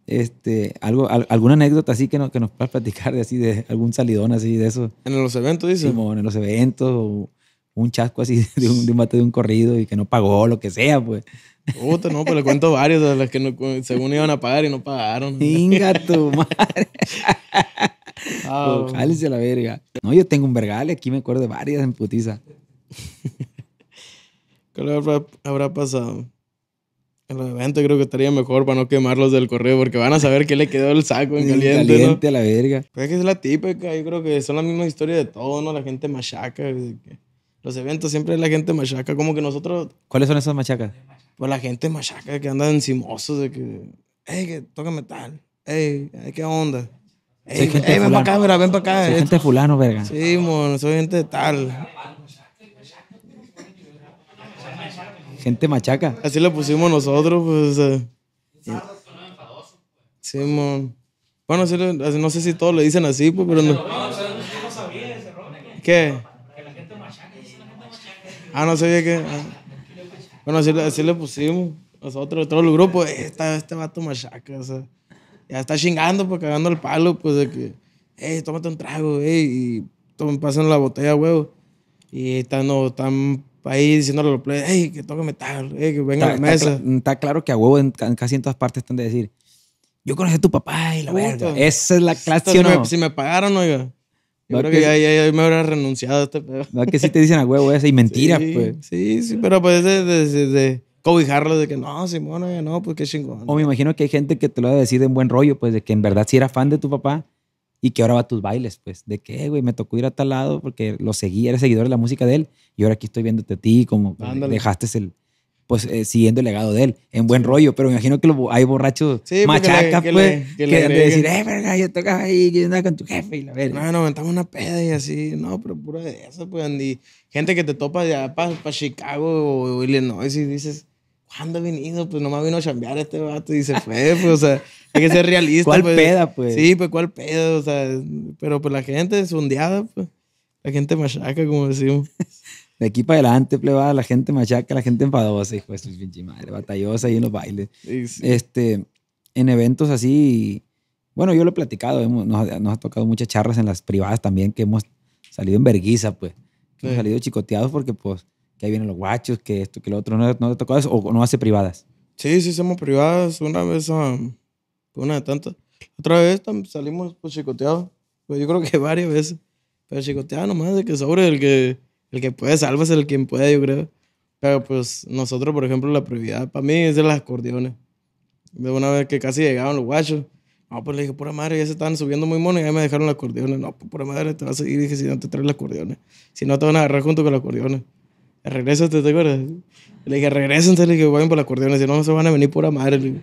A: Este, algo, alguna anécdota así que, no, que nos puedas platicar de así, de algún salidón así de eso. En los eventos, dice. Simón, en los eventos, un chasco así de un, de mate de un corrido y que no pagó, lo que
B: sea, pues. Puta, no, pero pues le cuento varios de los que no, según iban a pagar y no pagaron. Inga tu madre. Ah, pues, la verga.
A: No, yo tengo un vergale aquí me acuerdo de varias en putiza.
B: ¿Qué habrá, habrá pasado? En los eventos creo que estaría mejor para no quemarlos del correo porque van a saber qué le quedó el saco en caliente. Caliente a la verga. Pues es que es la típica, yo creo que son las mismas historias de todo, ¿no? La gente machaca. Que los eventos, siempre la gente machaca, como que nosotros...
A: ¿Cuáles son esas machacas?
B: Pues la gente machaca que andan encimosos de que, ¡Ey, que tócame tal, ¡Ey, qué onda. Ey, ven para acá, ven para acá.
A: gente fulano, verga.
B: Sí, mon, soy gente de tal. Gente machaca. Así lo pusimos nosotros, pues. Sí, mon. Bueno, no sé si todos le dicen así, pues, pero no. ¿Qué? Ah, no sabía que. Ah. Bueno, así, le pusimos. Nosotros, todo el grupo, eh, este vato machaca, o sea. Ya está chingando, pues cagando el palo, pues de que, eh, tómate un trago, eh, y pasen pasan la botella, huevo. Y están, no, están ahí diciéndole a los players, eh, que toquen metal, eh, que venga a la mesa.
A: Está, claro que a huevo en, casi en todas partes están de decir, yo conocí a tu
B: papá y la verdad, Esa es la clase, ¿no? si me pagaron, oiga. Yo creo que, ya, ya, me habrá renunciado a este pedo. Va que sí te dicen a huevo ese? y mentira, pues. Sí, sí, pero pues desde de, cobijarlo de que no, Simona, no, pues qué chingón.
A: O me imagino que hay gente que te lo va a decir en buen rollo, pues de que en verdad sí era fan de tu papá y que ahora va a tus bailes, pues. De qué, eh, güey, me tocó ir a tal lado porque lo seguía, era seguidor de la música de él y ahora aquí estoy viéndote a ti, como dejaste el pues eh, siguiendo el legado de él, en buen rollo, pero imagino que hay borrachos machacas, pues, que, le, que, eh, verga,
B: yo toca ahí, que andas con tu jefe y la verga. No, no aventamos una peda y así, no, pero pura de eso, pues, Andy. Gente que te topa ya para Chicago o Illinois y dices, ¿cuándo ha venido? Pues nomás vino a chambear este vato y se fue, pues, o sea, hay que ser realista. ¿Cuál pues. peda, pues? Sí, pues, ¿cuál peda? O sea, pero pues la gente es ondeada, pues. La gente machaca, como decimos.
A: De aquí para adelante, plebada, la gente machaca, la gente enfadosa, hijo de su pinche madre, batallosa ahí en los bailes. Este, en eventos así, bueno, yo lo he platicado, hemos, nos, ha tocado muchas charlas en las privadas también que hemos salido en verguiza, pues. Hemos salido chicoteados porque, pues, que ahí vienen los guachos, que esto, que lo otro, ¿no, no te tocó eso? ¿O no hace privadas?
B: Sí, sí, hacemos privadas una vez, ah, una de tantas. Otra vez salimos pues, chicoteados, pues, yo creo que varias veces, pero chicoteados nomás de que sobre el que el que puede salva es el quien puede, yo creo. Pero pues nosotros, por ejemplo, la prioridad para mí es de las acordeones. De una vez que casi llegaban los guachos, no, pues le dije, pura madre, ya se estaban subiendo muy monos y ya me dejaron las acordeones. No, pues pura madre, te vas a ir. Dije, si no te traes las acordeones, si no te van a agarrar junto con las acordeones. Regrésate, ¿te acuerdas? Le dije, regrésense, le dije, vayan por las acordeones, si no, se van a venir pura madre.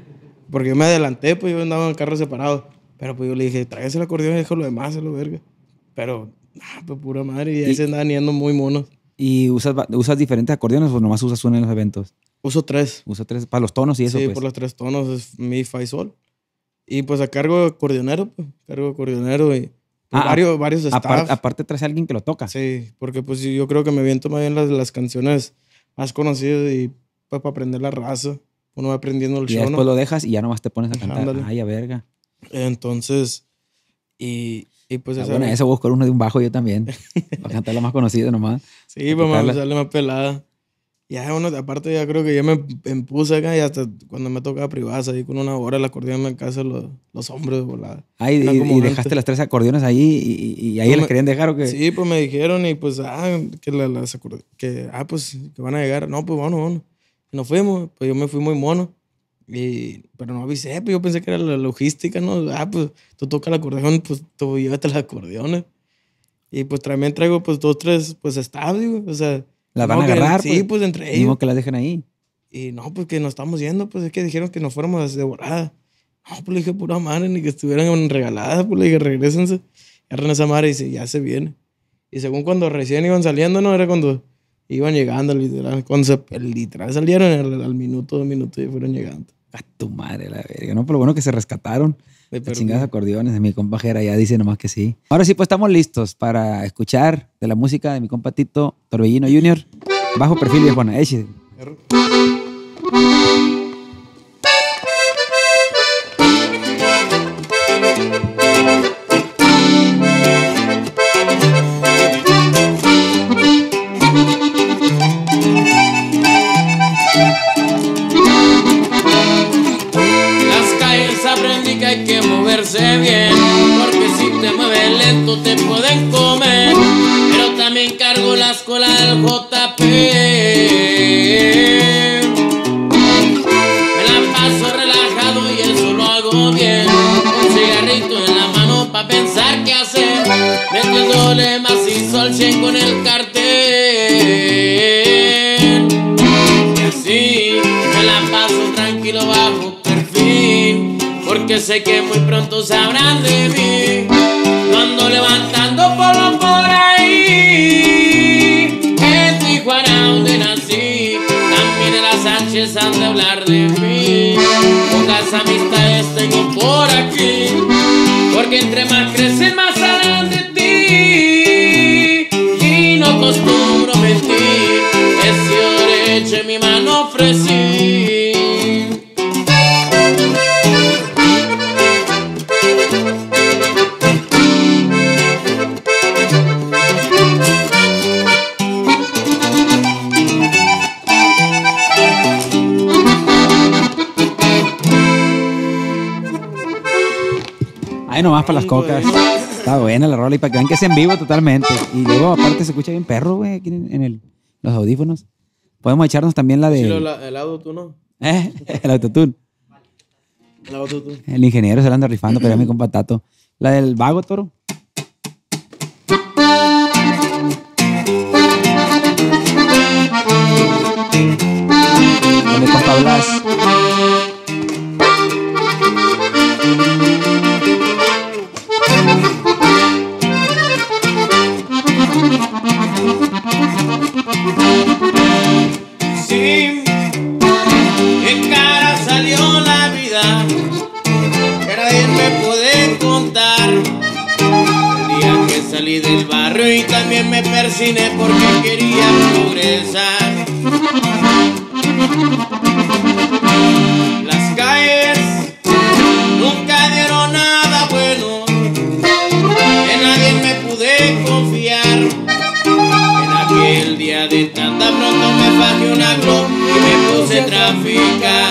B: Porque yo me adelanté, pues yo andaba en carro separado. Pero pues yo le dije, tráigase el acordeón y lo demás, se lo verga. Pero Ah, pues pura madre, y ahí se
A: andaban yendo muy monos. ¿Y usas, usas diferentes acordeones o nomás usas uno en los eventos? Uso tres. Uso tres, para los tonos y eso. Sí, pues. por
B: los tres tonos, es mi, fa y sol. Y pues a cargo de acordeonero, pues, cargo de acordeonero y pues, ah, varios, varios Aparte, aparte traes a alguien que lo toca. Sí, porque pues yo creo que me viento más bien las, las canciones más conocidas y pues para aprender la raza. Uno va aprendiendo el y Y después ¿no? lo dejas
A: y ya nomás te pones a cantar.
B: Ay, a ah, verga. Entonces, y pues, ah, bueno, eso
A: busco buscar uno de un bajo yo también. Para cantar lo más conocido nomás. Sí, para pues,
B: usarle más pelada. Ya uno, aparte ya creo que yo me empuse acá y hasta cuando me tocaba privada, ahí con una hora el acordeón me casa los, los hombres volada. Ah, y, dejaste las
A: tres acordeones ahí y, ahí pues las me, querían dejar o qué? Sí,
B: pues me dijeron y pues, ah, que las que, ah, pues que van a llegar. No, pues bueno, bueno. nos fuimos, pues yo me fui muy mono. Y, pero no avisé, pues yo pensé que era la logística, ¿no? Ah, pues tú tocas la acordeón, pues tú llévate la acordeón. ¿eh? Y pues también traigo pues dos, tres, pues estados, o sea. ¿La van a agarrar? sí, pues, pues entre ellos. Mismo que la dejen ahí. Y no, pues que nos estamos yendo, pues es que dijeron que nos fuéramos de volada. No, pues le dije, pura madre, ni que estuvieran regaladas, pues le dije, regresense. a esa madre y dice, ya se viene. Y según cuando recién iban saliendo, ¿no? Era cuando Iban llegando, literal. Cuando se, literal salieron al, minuto, dos minutos y fueron llegando. A tu madre, la
A: verga. No, pero bueno que se rescataron. De chingadas acordeones de mi compajera ya dice nomás que sí. Ahora sí, pues estamos listos para escuchar de la música de mi compatito Torbellino Junior. Bajo perfil, viejona.
D: bien. Un cigarrito en la mano pa' pensar qué hacer. Metiéndole más y sol 100 con el cartel. Y así me la paso tranquilo bajo perfil. Porque sé que muy pronto sabrán de mí. ando levantando polvo por ahí. En Tijuana donde nací. También en las Sánchez han de hablar de mí. Pocas amistades entre más
A: para las cocas. Eh. Está buena la rola y para que vean que es en vivo totalmente. Y luego, aparte, se escucha bien perro, güey, aquí en, el, los audífonos. Podemos echarnos también la de. Sí,
B: la, el autotune, ¿no?
A: ¿Eh? El autotune. El El ingeniero se la anda rifando, pero mi compa Tato. La del vago toro.
C: ¿Dónde está Blas?
D: Salí del barrio y también me persiné porque quería progresar. Las calles nunca dieron nada bueno, en nadie me pude confiar. En aquel día de tanta pronto me bajé una glow y me puse a traficar.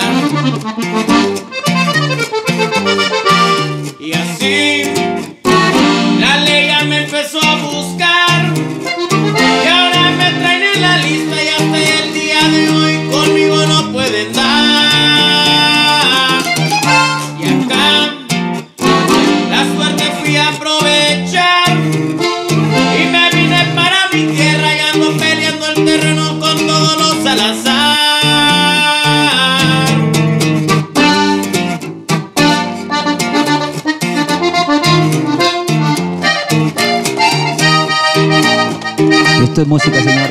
A: de música, señor.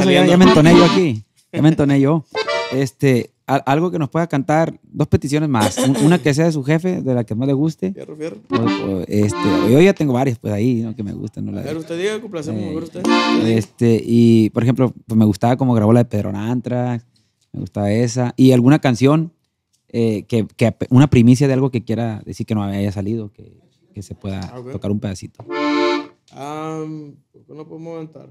B: ya, me entoné yo aquí.
A: Ya me entoné yo. Este, algo que nos pueda cantar, dos peticiones más. Una que sea de su jefe, de la que más le guste. Fierro, fierro. este, yo ya tengo varias, pues ahí, que me gustan. pero usted diga, complacemos, eh, usted. Este, y por ejemplo, pues me gustaba como grabó la de Pedro Nantra, me gustaba esa. Y alguna canción, eh, que, que, una primicia de algo que quiera decir que no haya salido, que, que se pueda ah, tocar un pedacito.
B: ah no podemos aventar?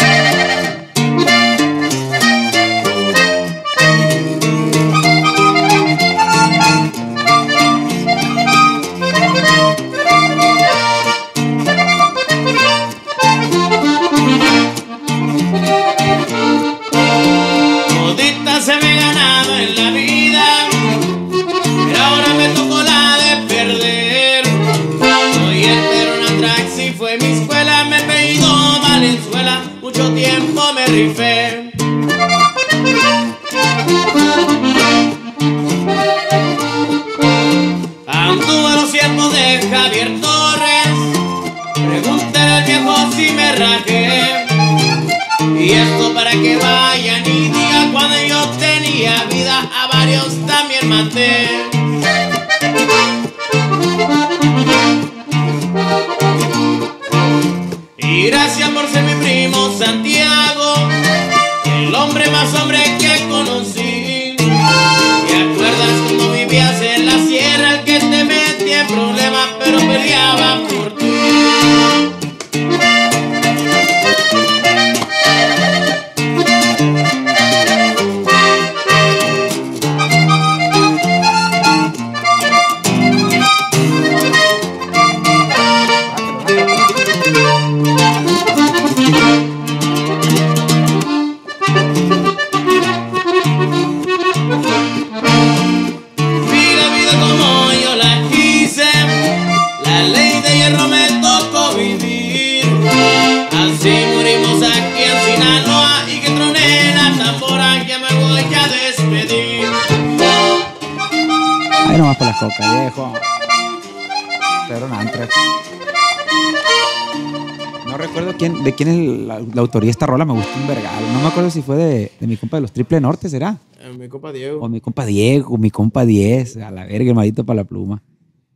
A: No recuerdo quién, de quién es la, autoría de esta rola, me gusta un vergal. No me acuerdo si fue de, mi compa de los Triple Norte, ¿será?
C: Eh, mi compa Diego. O mi
A: compa Diego, mi compa Diez, a la verga, el para la pluma.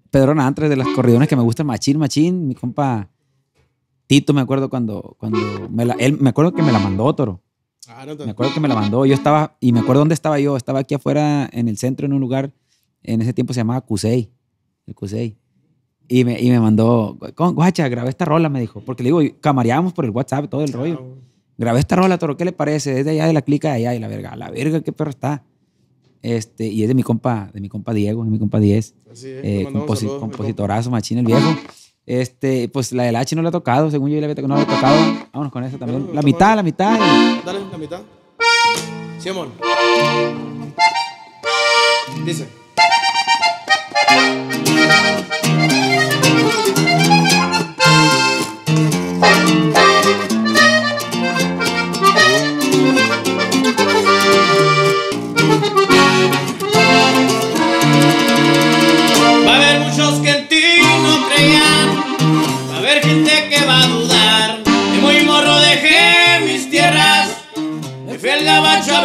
A: Pedro antes de las corridones que me gustan, machín, machín. Mi compa Tito, me acuerdo cuando, cuando me él, me acuerdo que me la mandó, Toro.
C: Ah, me acuerdo que me
A: la mandó. Yo estaba, y me acuerdo dónde estaba yo. Estaba aquí afuera en el centro, en un lugar, en ese tiempo se llamaba Cusey, el Cusey. Y me, y me mandó, guacha, grabé esta rola, me dijo. Porque le digo, camareamos por el WhatsApp, todo el rollo. Ah, grabé esta rola, Toro, ¿qué le parece? Desde allá de la clica de allá y la verga. La verga, qué perro está. Este, y es de mi compa, de mi compa Diego, de mi compa Diez. Así es, eh, compositorazo, machín el viejo. Este, pues la del H no le ha tocado, según yo y la que no le ha tocado. Vámonos con esa también. La mitad, la mitad.
B: Dale, la mitad. Simón. Dice.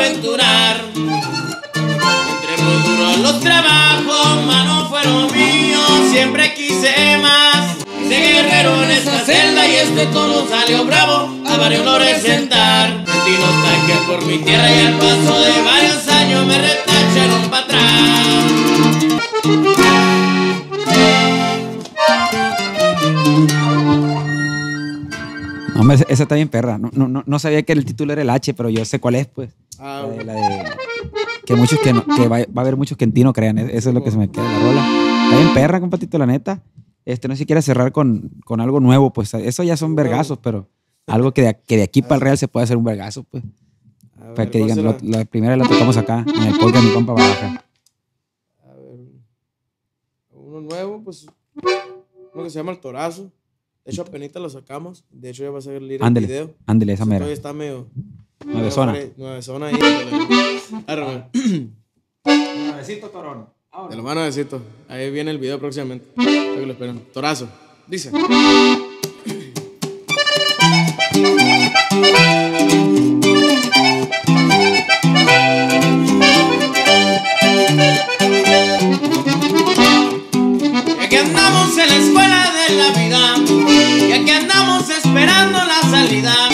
D: aventurar. Entre muy los trabajos, manos fueron míos, siempre quise más.
C: De este guerrero en esta celda y este
D: toro salió bravo a varios lo resentar. Sentí nostalgia por mi tierra y al paso de varios años me retacharon para atrás.
A: No, esa está bien perra. No, no, no sabía que el título era el H, pero yo sé cuál es, pues. Ah, que muchos que, va, va, a haber muchos que en ti no crean. E, eso es lo que se me queda en la rola. Está bien perra, compatito, la neta. Este, no sé si quieres cerrar con, con algo nuevo, pues eso ya son vergazos, pero algo que de, que de aquí para el ah. Real se puede hacer un vergazo, pues. para que digan, la... primera la tocamos acá, en el podcast Mi Compa Baraja. A ver,
B: uno nuevo, pues, uno que se llama El Torazo. De hecho, apenas lo sacamos. De hecho, ya va a salir el video. Ándele, esa mera. Todavía está medio, Nueve zonas. Nueve zonas y. Nuevecito Torón. De lo más Ahí viene el video próximamente. Ya que lo esperan. Torazo. Dice.
D: andamos en la escuela de la vida y aquí andamos esperando la salida.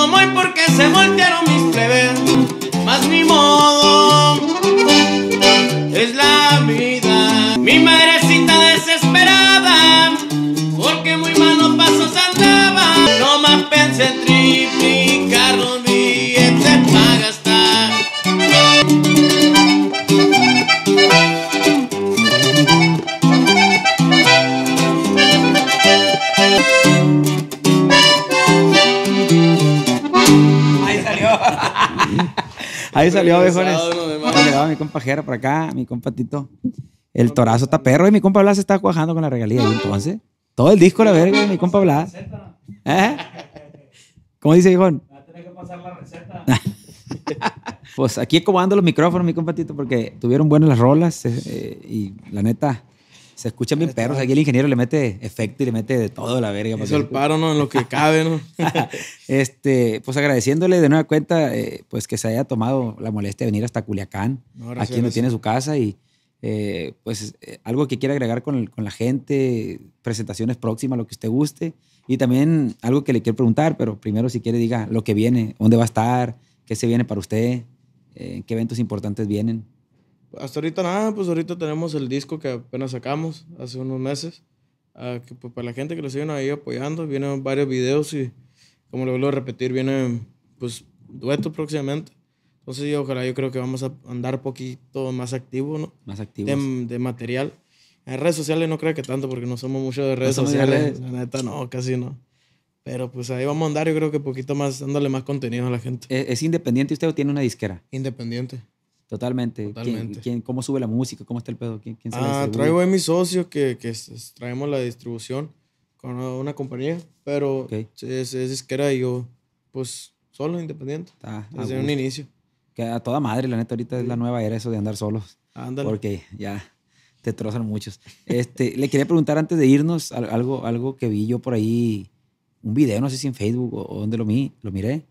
D: cómo y se voltearon
A: Ahí salió abejones. Le mi compa por acá, mi compa Tito. El torazo está perro y mi compa Blas está cuajando con la regalía. entonces, todo el disco la verga mi compa Blas. ¿Eh? ¿Cómo dice, viejón? Va a tener que pasar la receta. pues aquí acomodando los micrófonos, mi compatito, porque tuvieron buenas las rolas eh, eh, y la neta se escuchan bien perros. Aquí el ingeniero le mete efecto y le mete de todo la verga. Eso el paro,
B: ¿no? En lo que cabe, ¿no?
A: este, pues agradeciéndole de nueva cuenta, eh, pues que se haya tomado la molestia de venir hasta Culiacán.
B: aquí no tiene su
A: casa y eh, pues eh, algo que quiera agregar con, con, la gente, presentaciones próximas, lo que usted guste. Y también algo que le quiero preguntar, pero primero si quiere diga lo que viene, dónde va a estar, qué se viene para usted, qué eventos importantes vienen.
B: Hasta ahorita nada, pues ahorita tenemos el disco que apenas sacamos hace unos meses. Ah, que, pues, para la gente que lo siguen ahí apoyando, vienen varios videos y, como lo vuelvo a repetir, vienen pues duetos próximamente. Entonces, yo, ojalá yo creo que vamos a andar poquito más activo, ¿no? Más activo De, material. En redes sociales no creo que tanto porque no somos muchos de redes sociales. De La neta, no, casi no. Pero pues ahí vamos a andar, yo creo que poquito más, dándole más contenido a la gente. E-, ¿Es, independiente usted o tiene una disquera? Independiente. Totalmente.
A: ¿Quién, cómo sube la música? ¿Cómo está el pedo? ¿Quién, ah, traigo
B: a mis socios que, que, traemos la distribución con una, compañía, pero es, es disquera y yo, pues, solo, independiente. Ah, desde un
A: inicio. Que a toda madre, la neta, ahorita es la nueva era eso de andar solos. Ándale. Porque ya te trozan muchos. Este, le quería preguntar antes de irnos algo, algo que vi yo por ahí, un video, no sé si en Facebook o, dónde donde lo, lo miré,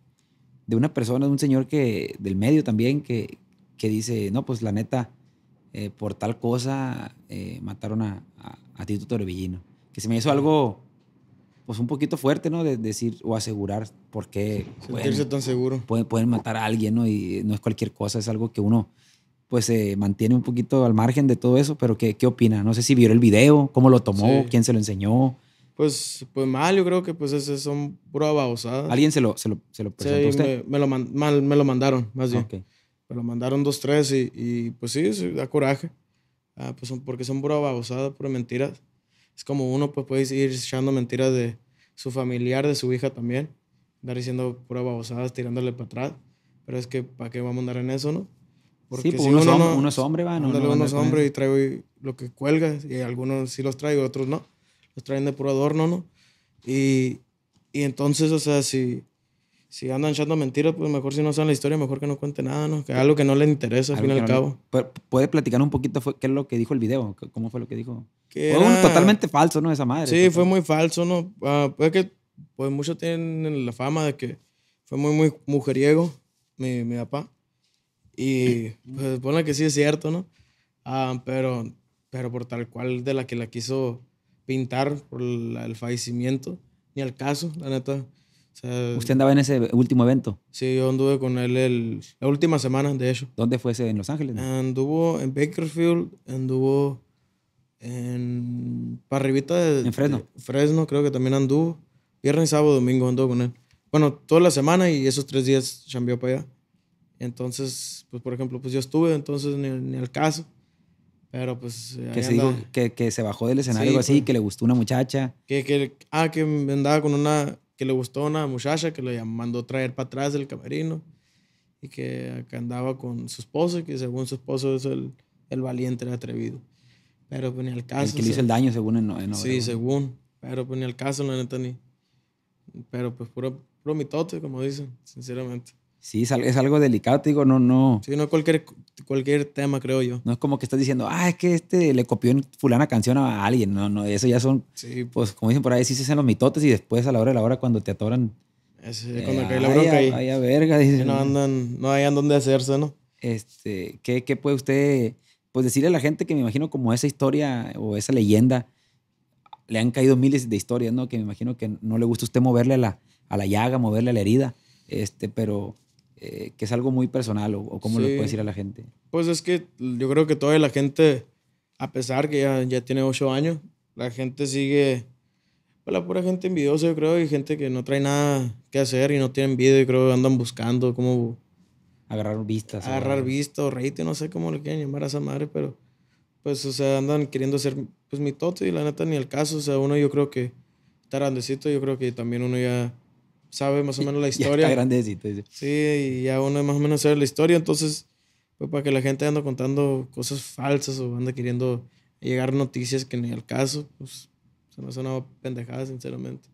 A: de una persona, de un señor que, del medio también, que, que dice, no, pues la neta, eh, por tal cosa eh, mataron a, a, Tito Torbellino. Que se me hizo algo, pues un poquito fuerte, ¿no? De decir o asegurar por qué. Sentirse pueden, tan seguro. Pueden, pueden, matar a alguien, ¿no? Y no es cualquier cosa, es algo que uno pues se mantiene un poquito al margen de todo eso, pero ¿qué, qué opina? No sé si vio el video, cómo lo tomó, quién se lo enseñó.
B: Pues, pues mal, yo creo que pues esas son pruebas babosada. ¿Alguien se lo,
A: se lo, presentó usted?
B: Me, me, lo mal, me, lo mandaron, más bien. Okay. Pero mandaron dos, tres y, y pues sí, da coraje. Ah, pues son, porque son pura babosada, pura mentiras. Es como uno pues puede ir echando mentiras de su familiar, de su hija también. Andar diciendo pura babosadas, tirándole para atrás. Pero es que, ¿para qué vamos a andar en eso, no? Porque sí, pues si uno, no, es hombre, va. No, uno es hombre y traigo lo que cuelga. Y algunos sí los traigo, otros no. Los traen de puro adorno, ¿no? Y, y entonces, o sea, si, si andan echando mentiras, pues mejor si no saben la historia, mejor que no cuente nada, ¿no? Que algo que no le interesa, al fin y al cabo.
A: ¿Puede platicar un poquito fue, qué es lo que dijo el video? ¿Cómo fue lo que dijo? fue totalmente falso, ¿no? Esa madre. Sí, fue muy
B: falso, ¿no? pues que pues muchos tienen la fama de que fue muy, muy mujeriego mi, mi papá. Y pues que sí es cierto, ¿no? Ah, pero, pero por tal cual de la que la quiso pintar, por el fallecimiento, ni al caso, la neta ¿Usted andaba en ese último evento? Sí, yo anduve con él el, la última semana, de hecho. ¿Dónde fue ese? ¿En Los Ángeles? Anduvo en Bakerfield, anduvo en Parribita de... En Fresno. Fresno creo que también anduvo. Viernes, sábado, domingo anduvo con él. Bueno, toda la semana y esos tres días chambeó para allá. Entonces, pues por ejemplo, pues yo estuve, entonces ni, ni al caso. Pero pues. Que se,
A: que, se bajó del escenario algo así, pues. que le gustó una muchacha.
B: Que, que, ah, que andaba con una que le gustó una muchacha que le mandó traer para atrás del camerino y que, andaba con su esposo y que según su esposo es el, valiente, el atrevido. Pero pues ni al caso. El que le hizo el daño según en, en Sí, según. Pero pues ni al caso, la neta ni. Pero pues puro, puro mitote, como dicen, sinceramente.
A: Sí, es, algo delicado, te digo, no, no.
B: Sí, no cualquier, cualquier tema, creo yo.
A: No es como que estás diciendo, ah, es que este le copió en fulana canción a alguien. No, no, eso ya son, sí. pues como dicen por ahí, sí se hacen los mitotes y después a la hora de la hora cuando te atoran.
B: Es, cuando eh, cae la bronca ahí. verga, dicen No mm". andan, no hayan dónde hacerse, ¿no? Este, ¿qué,
A: puede usted, pues decirle a la gente que me imagino como esa historia o esa leyenda, le han caído miles de historias, ¿no? Que me imagino que no le gusta a usted moverle a la, a la llaga, moverle a la herida, este, pero eh, que es algo muy personal o, cómo lo puedes decir a la gente?
B: Pues es que yo creo que toda la gente, a pesar que ya, tiene ocho años, la gente sigue, pues la pura gente envidiosa yo creo y gente que no trae nada que hacer y no tienen vida y creo que andan buscando cómo... Agarrar vistas. Agarrar vistas o reírte, no sé cómo le quieren llamar a esa madre, pero pues, o sea, andan queriendo ser, pues, mi tote y la neta ni el caso, o sea, uno yo creo que está grandecito, yo creo que también uno ya sabe más o menos la historia. Sí, y ya uno más o menos sabe la historia. Entonces, pues para que la gente anda contando cosas falsas o ande queriendo llegar noticias que en al caso, pues se me hace sonado pendejada, sinceramente.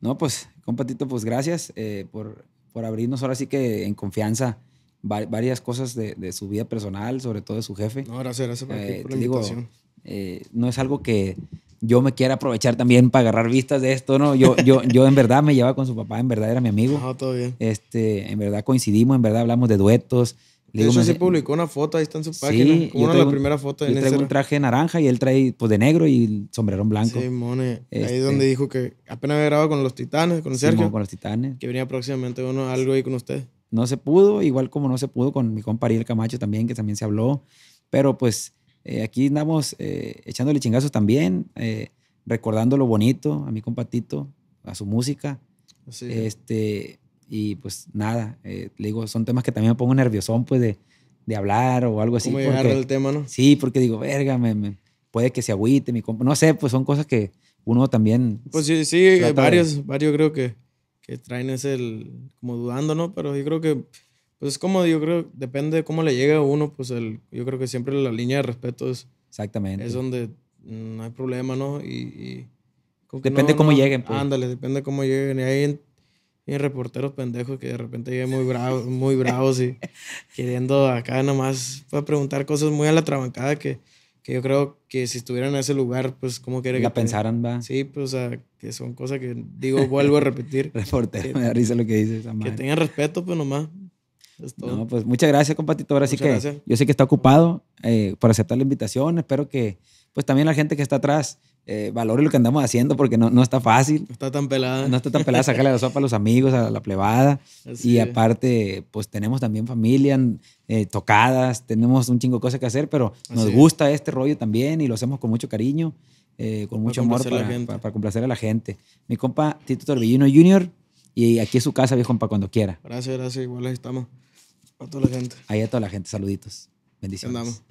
A: No, pues, compatito, pues gracias eh, por, por abrirnos ahora sí que en confianza varias cosas de, su vida personal, sobre todo de su jefe. No,
B: gracias, gracias eh, por, la invitación.
A: Eh, no es algo que yo me quiera aprovechar también para agarrar vistas de esto, ¿no? Yo, yo, yo en verdad me llevaba con su papá, en verdad era mi amigo. Este, en verdad coincidimos, en verdad hablamos de duetos. Le de
B: publicó una foto, ahí está en su página. como una de la primera foto. Yo en un
A: traje naranja y él trae pues de negro y sombrero blanco. Sí, ahí
B: es este. donde dijo que apenas había grabado con los Titanes, con Sergio. con los Titanes. Que venía próximamente uno, algo ahí con usted.
A: No se pudo, igual como no se pudo con mi compa Ariel Camacho también, que también se habló. Pero pues eh, aquí andamos eh, echándole chingazos también, eh, recordando lo bonito a mi compatito, a su música. Este, y pues nada, le digo, son temas que también me pongo nerviosón, pues, de, de hablar o algo así. ¿Cómo porque, el tema, no? Sí, porque digo, verga, puede que se agüite mi compa. No sé, pues son cosas que uno también. Pues sí, sí varios,
B: varios creo que, que traen ese, como dudando, ¿no? Pero yo creo que pues es como, yo creo, depende de cómo le llegue a uno, pues el, yo creo que siempre la línea de respeto es... Exactamente. Es donde mm, no hay problema, ¿no? Y... depende cómo lleguen, pues. Ándale, depende cómo lleguen. Y hay, reporteros pendejos que de repente llegan muy bravos, muy bravos y queriendo acá nomás a pues, preguntar cosas muy a la trabancada que, que yo creo que si estuvieran en ese lugar, pues, ¿cómo quiere la que pensaran, va? Sí, pues, o sea, que son cosas que digo, vuelvo a repetir. Reportero, me da lo que dices. Que tengan respeto, pues, nomás
A: pues muchas gracias,
B: compatito. Ahora sí que
A: yo sé que está ocupado eh, por aceptar la invitación. Espero que, pues también la gente que está atrás eh, valore lo que andamos haciendo porque no, no está fácil. No
B: está tan pelada. No está tan pelada sacarle
A: la sopa a los amigos, a la plebada. y aparte, pues tenemos también familia, eh, tocadas, tenemos un chingo de cosas que hacer, pero nos gusta este rollo también y lo hacemos con mucho cariño, con mucho amor para, complacer a la gente. Mi compa Tito Torbellino Jr. y aquí es su casa, viejo compa, cuando quiera.
B: Gracias, gracias, igual ahí estamos. A toda la gente.
A: Ahí a toda la gente, saluditos. Bendiciones.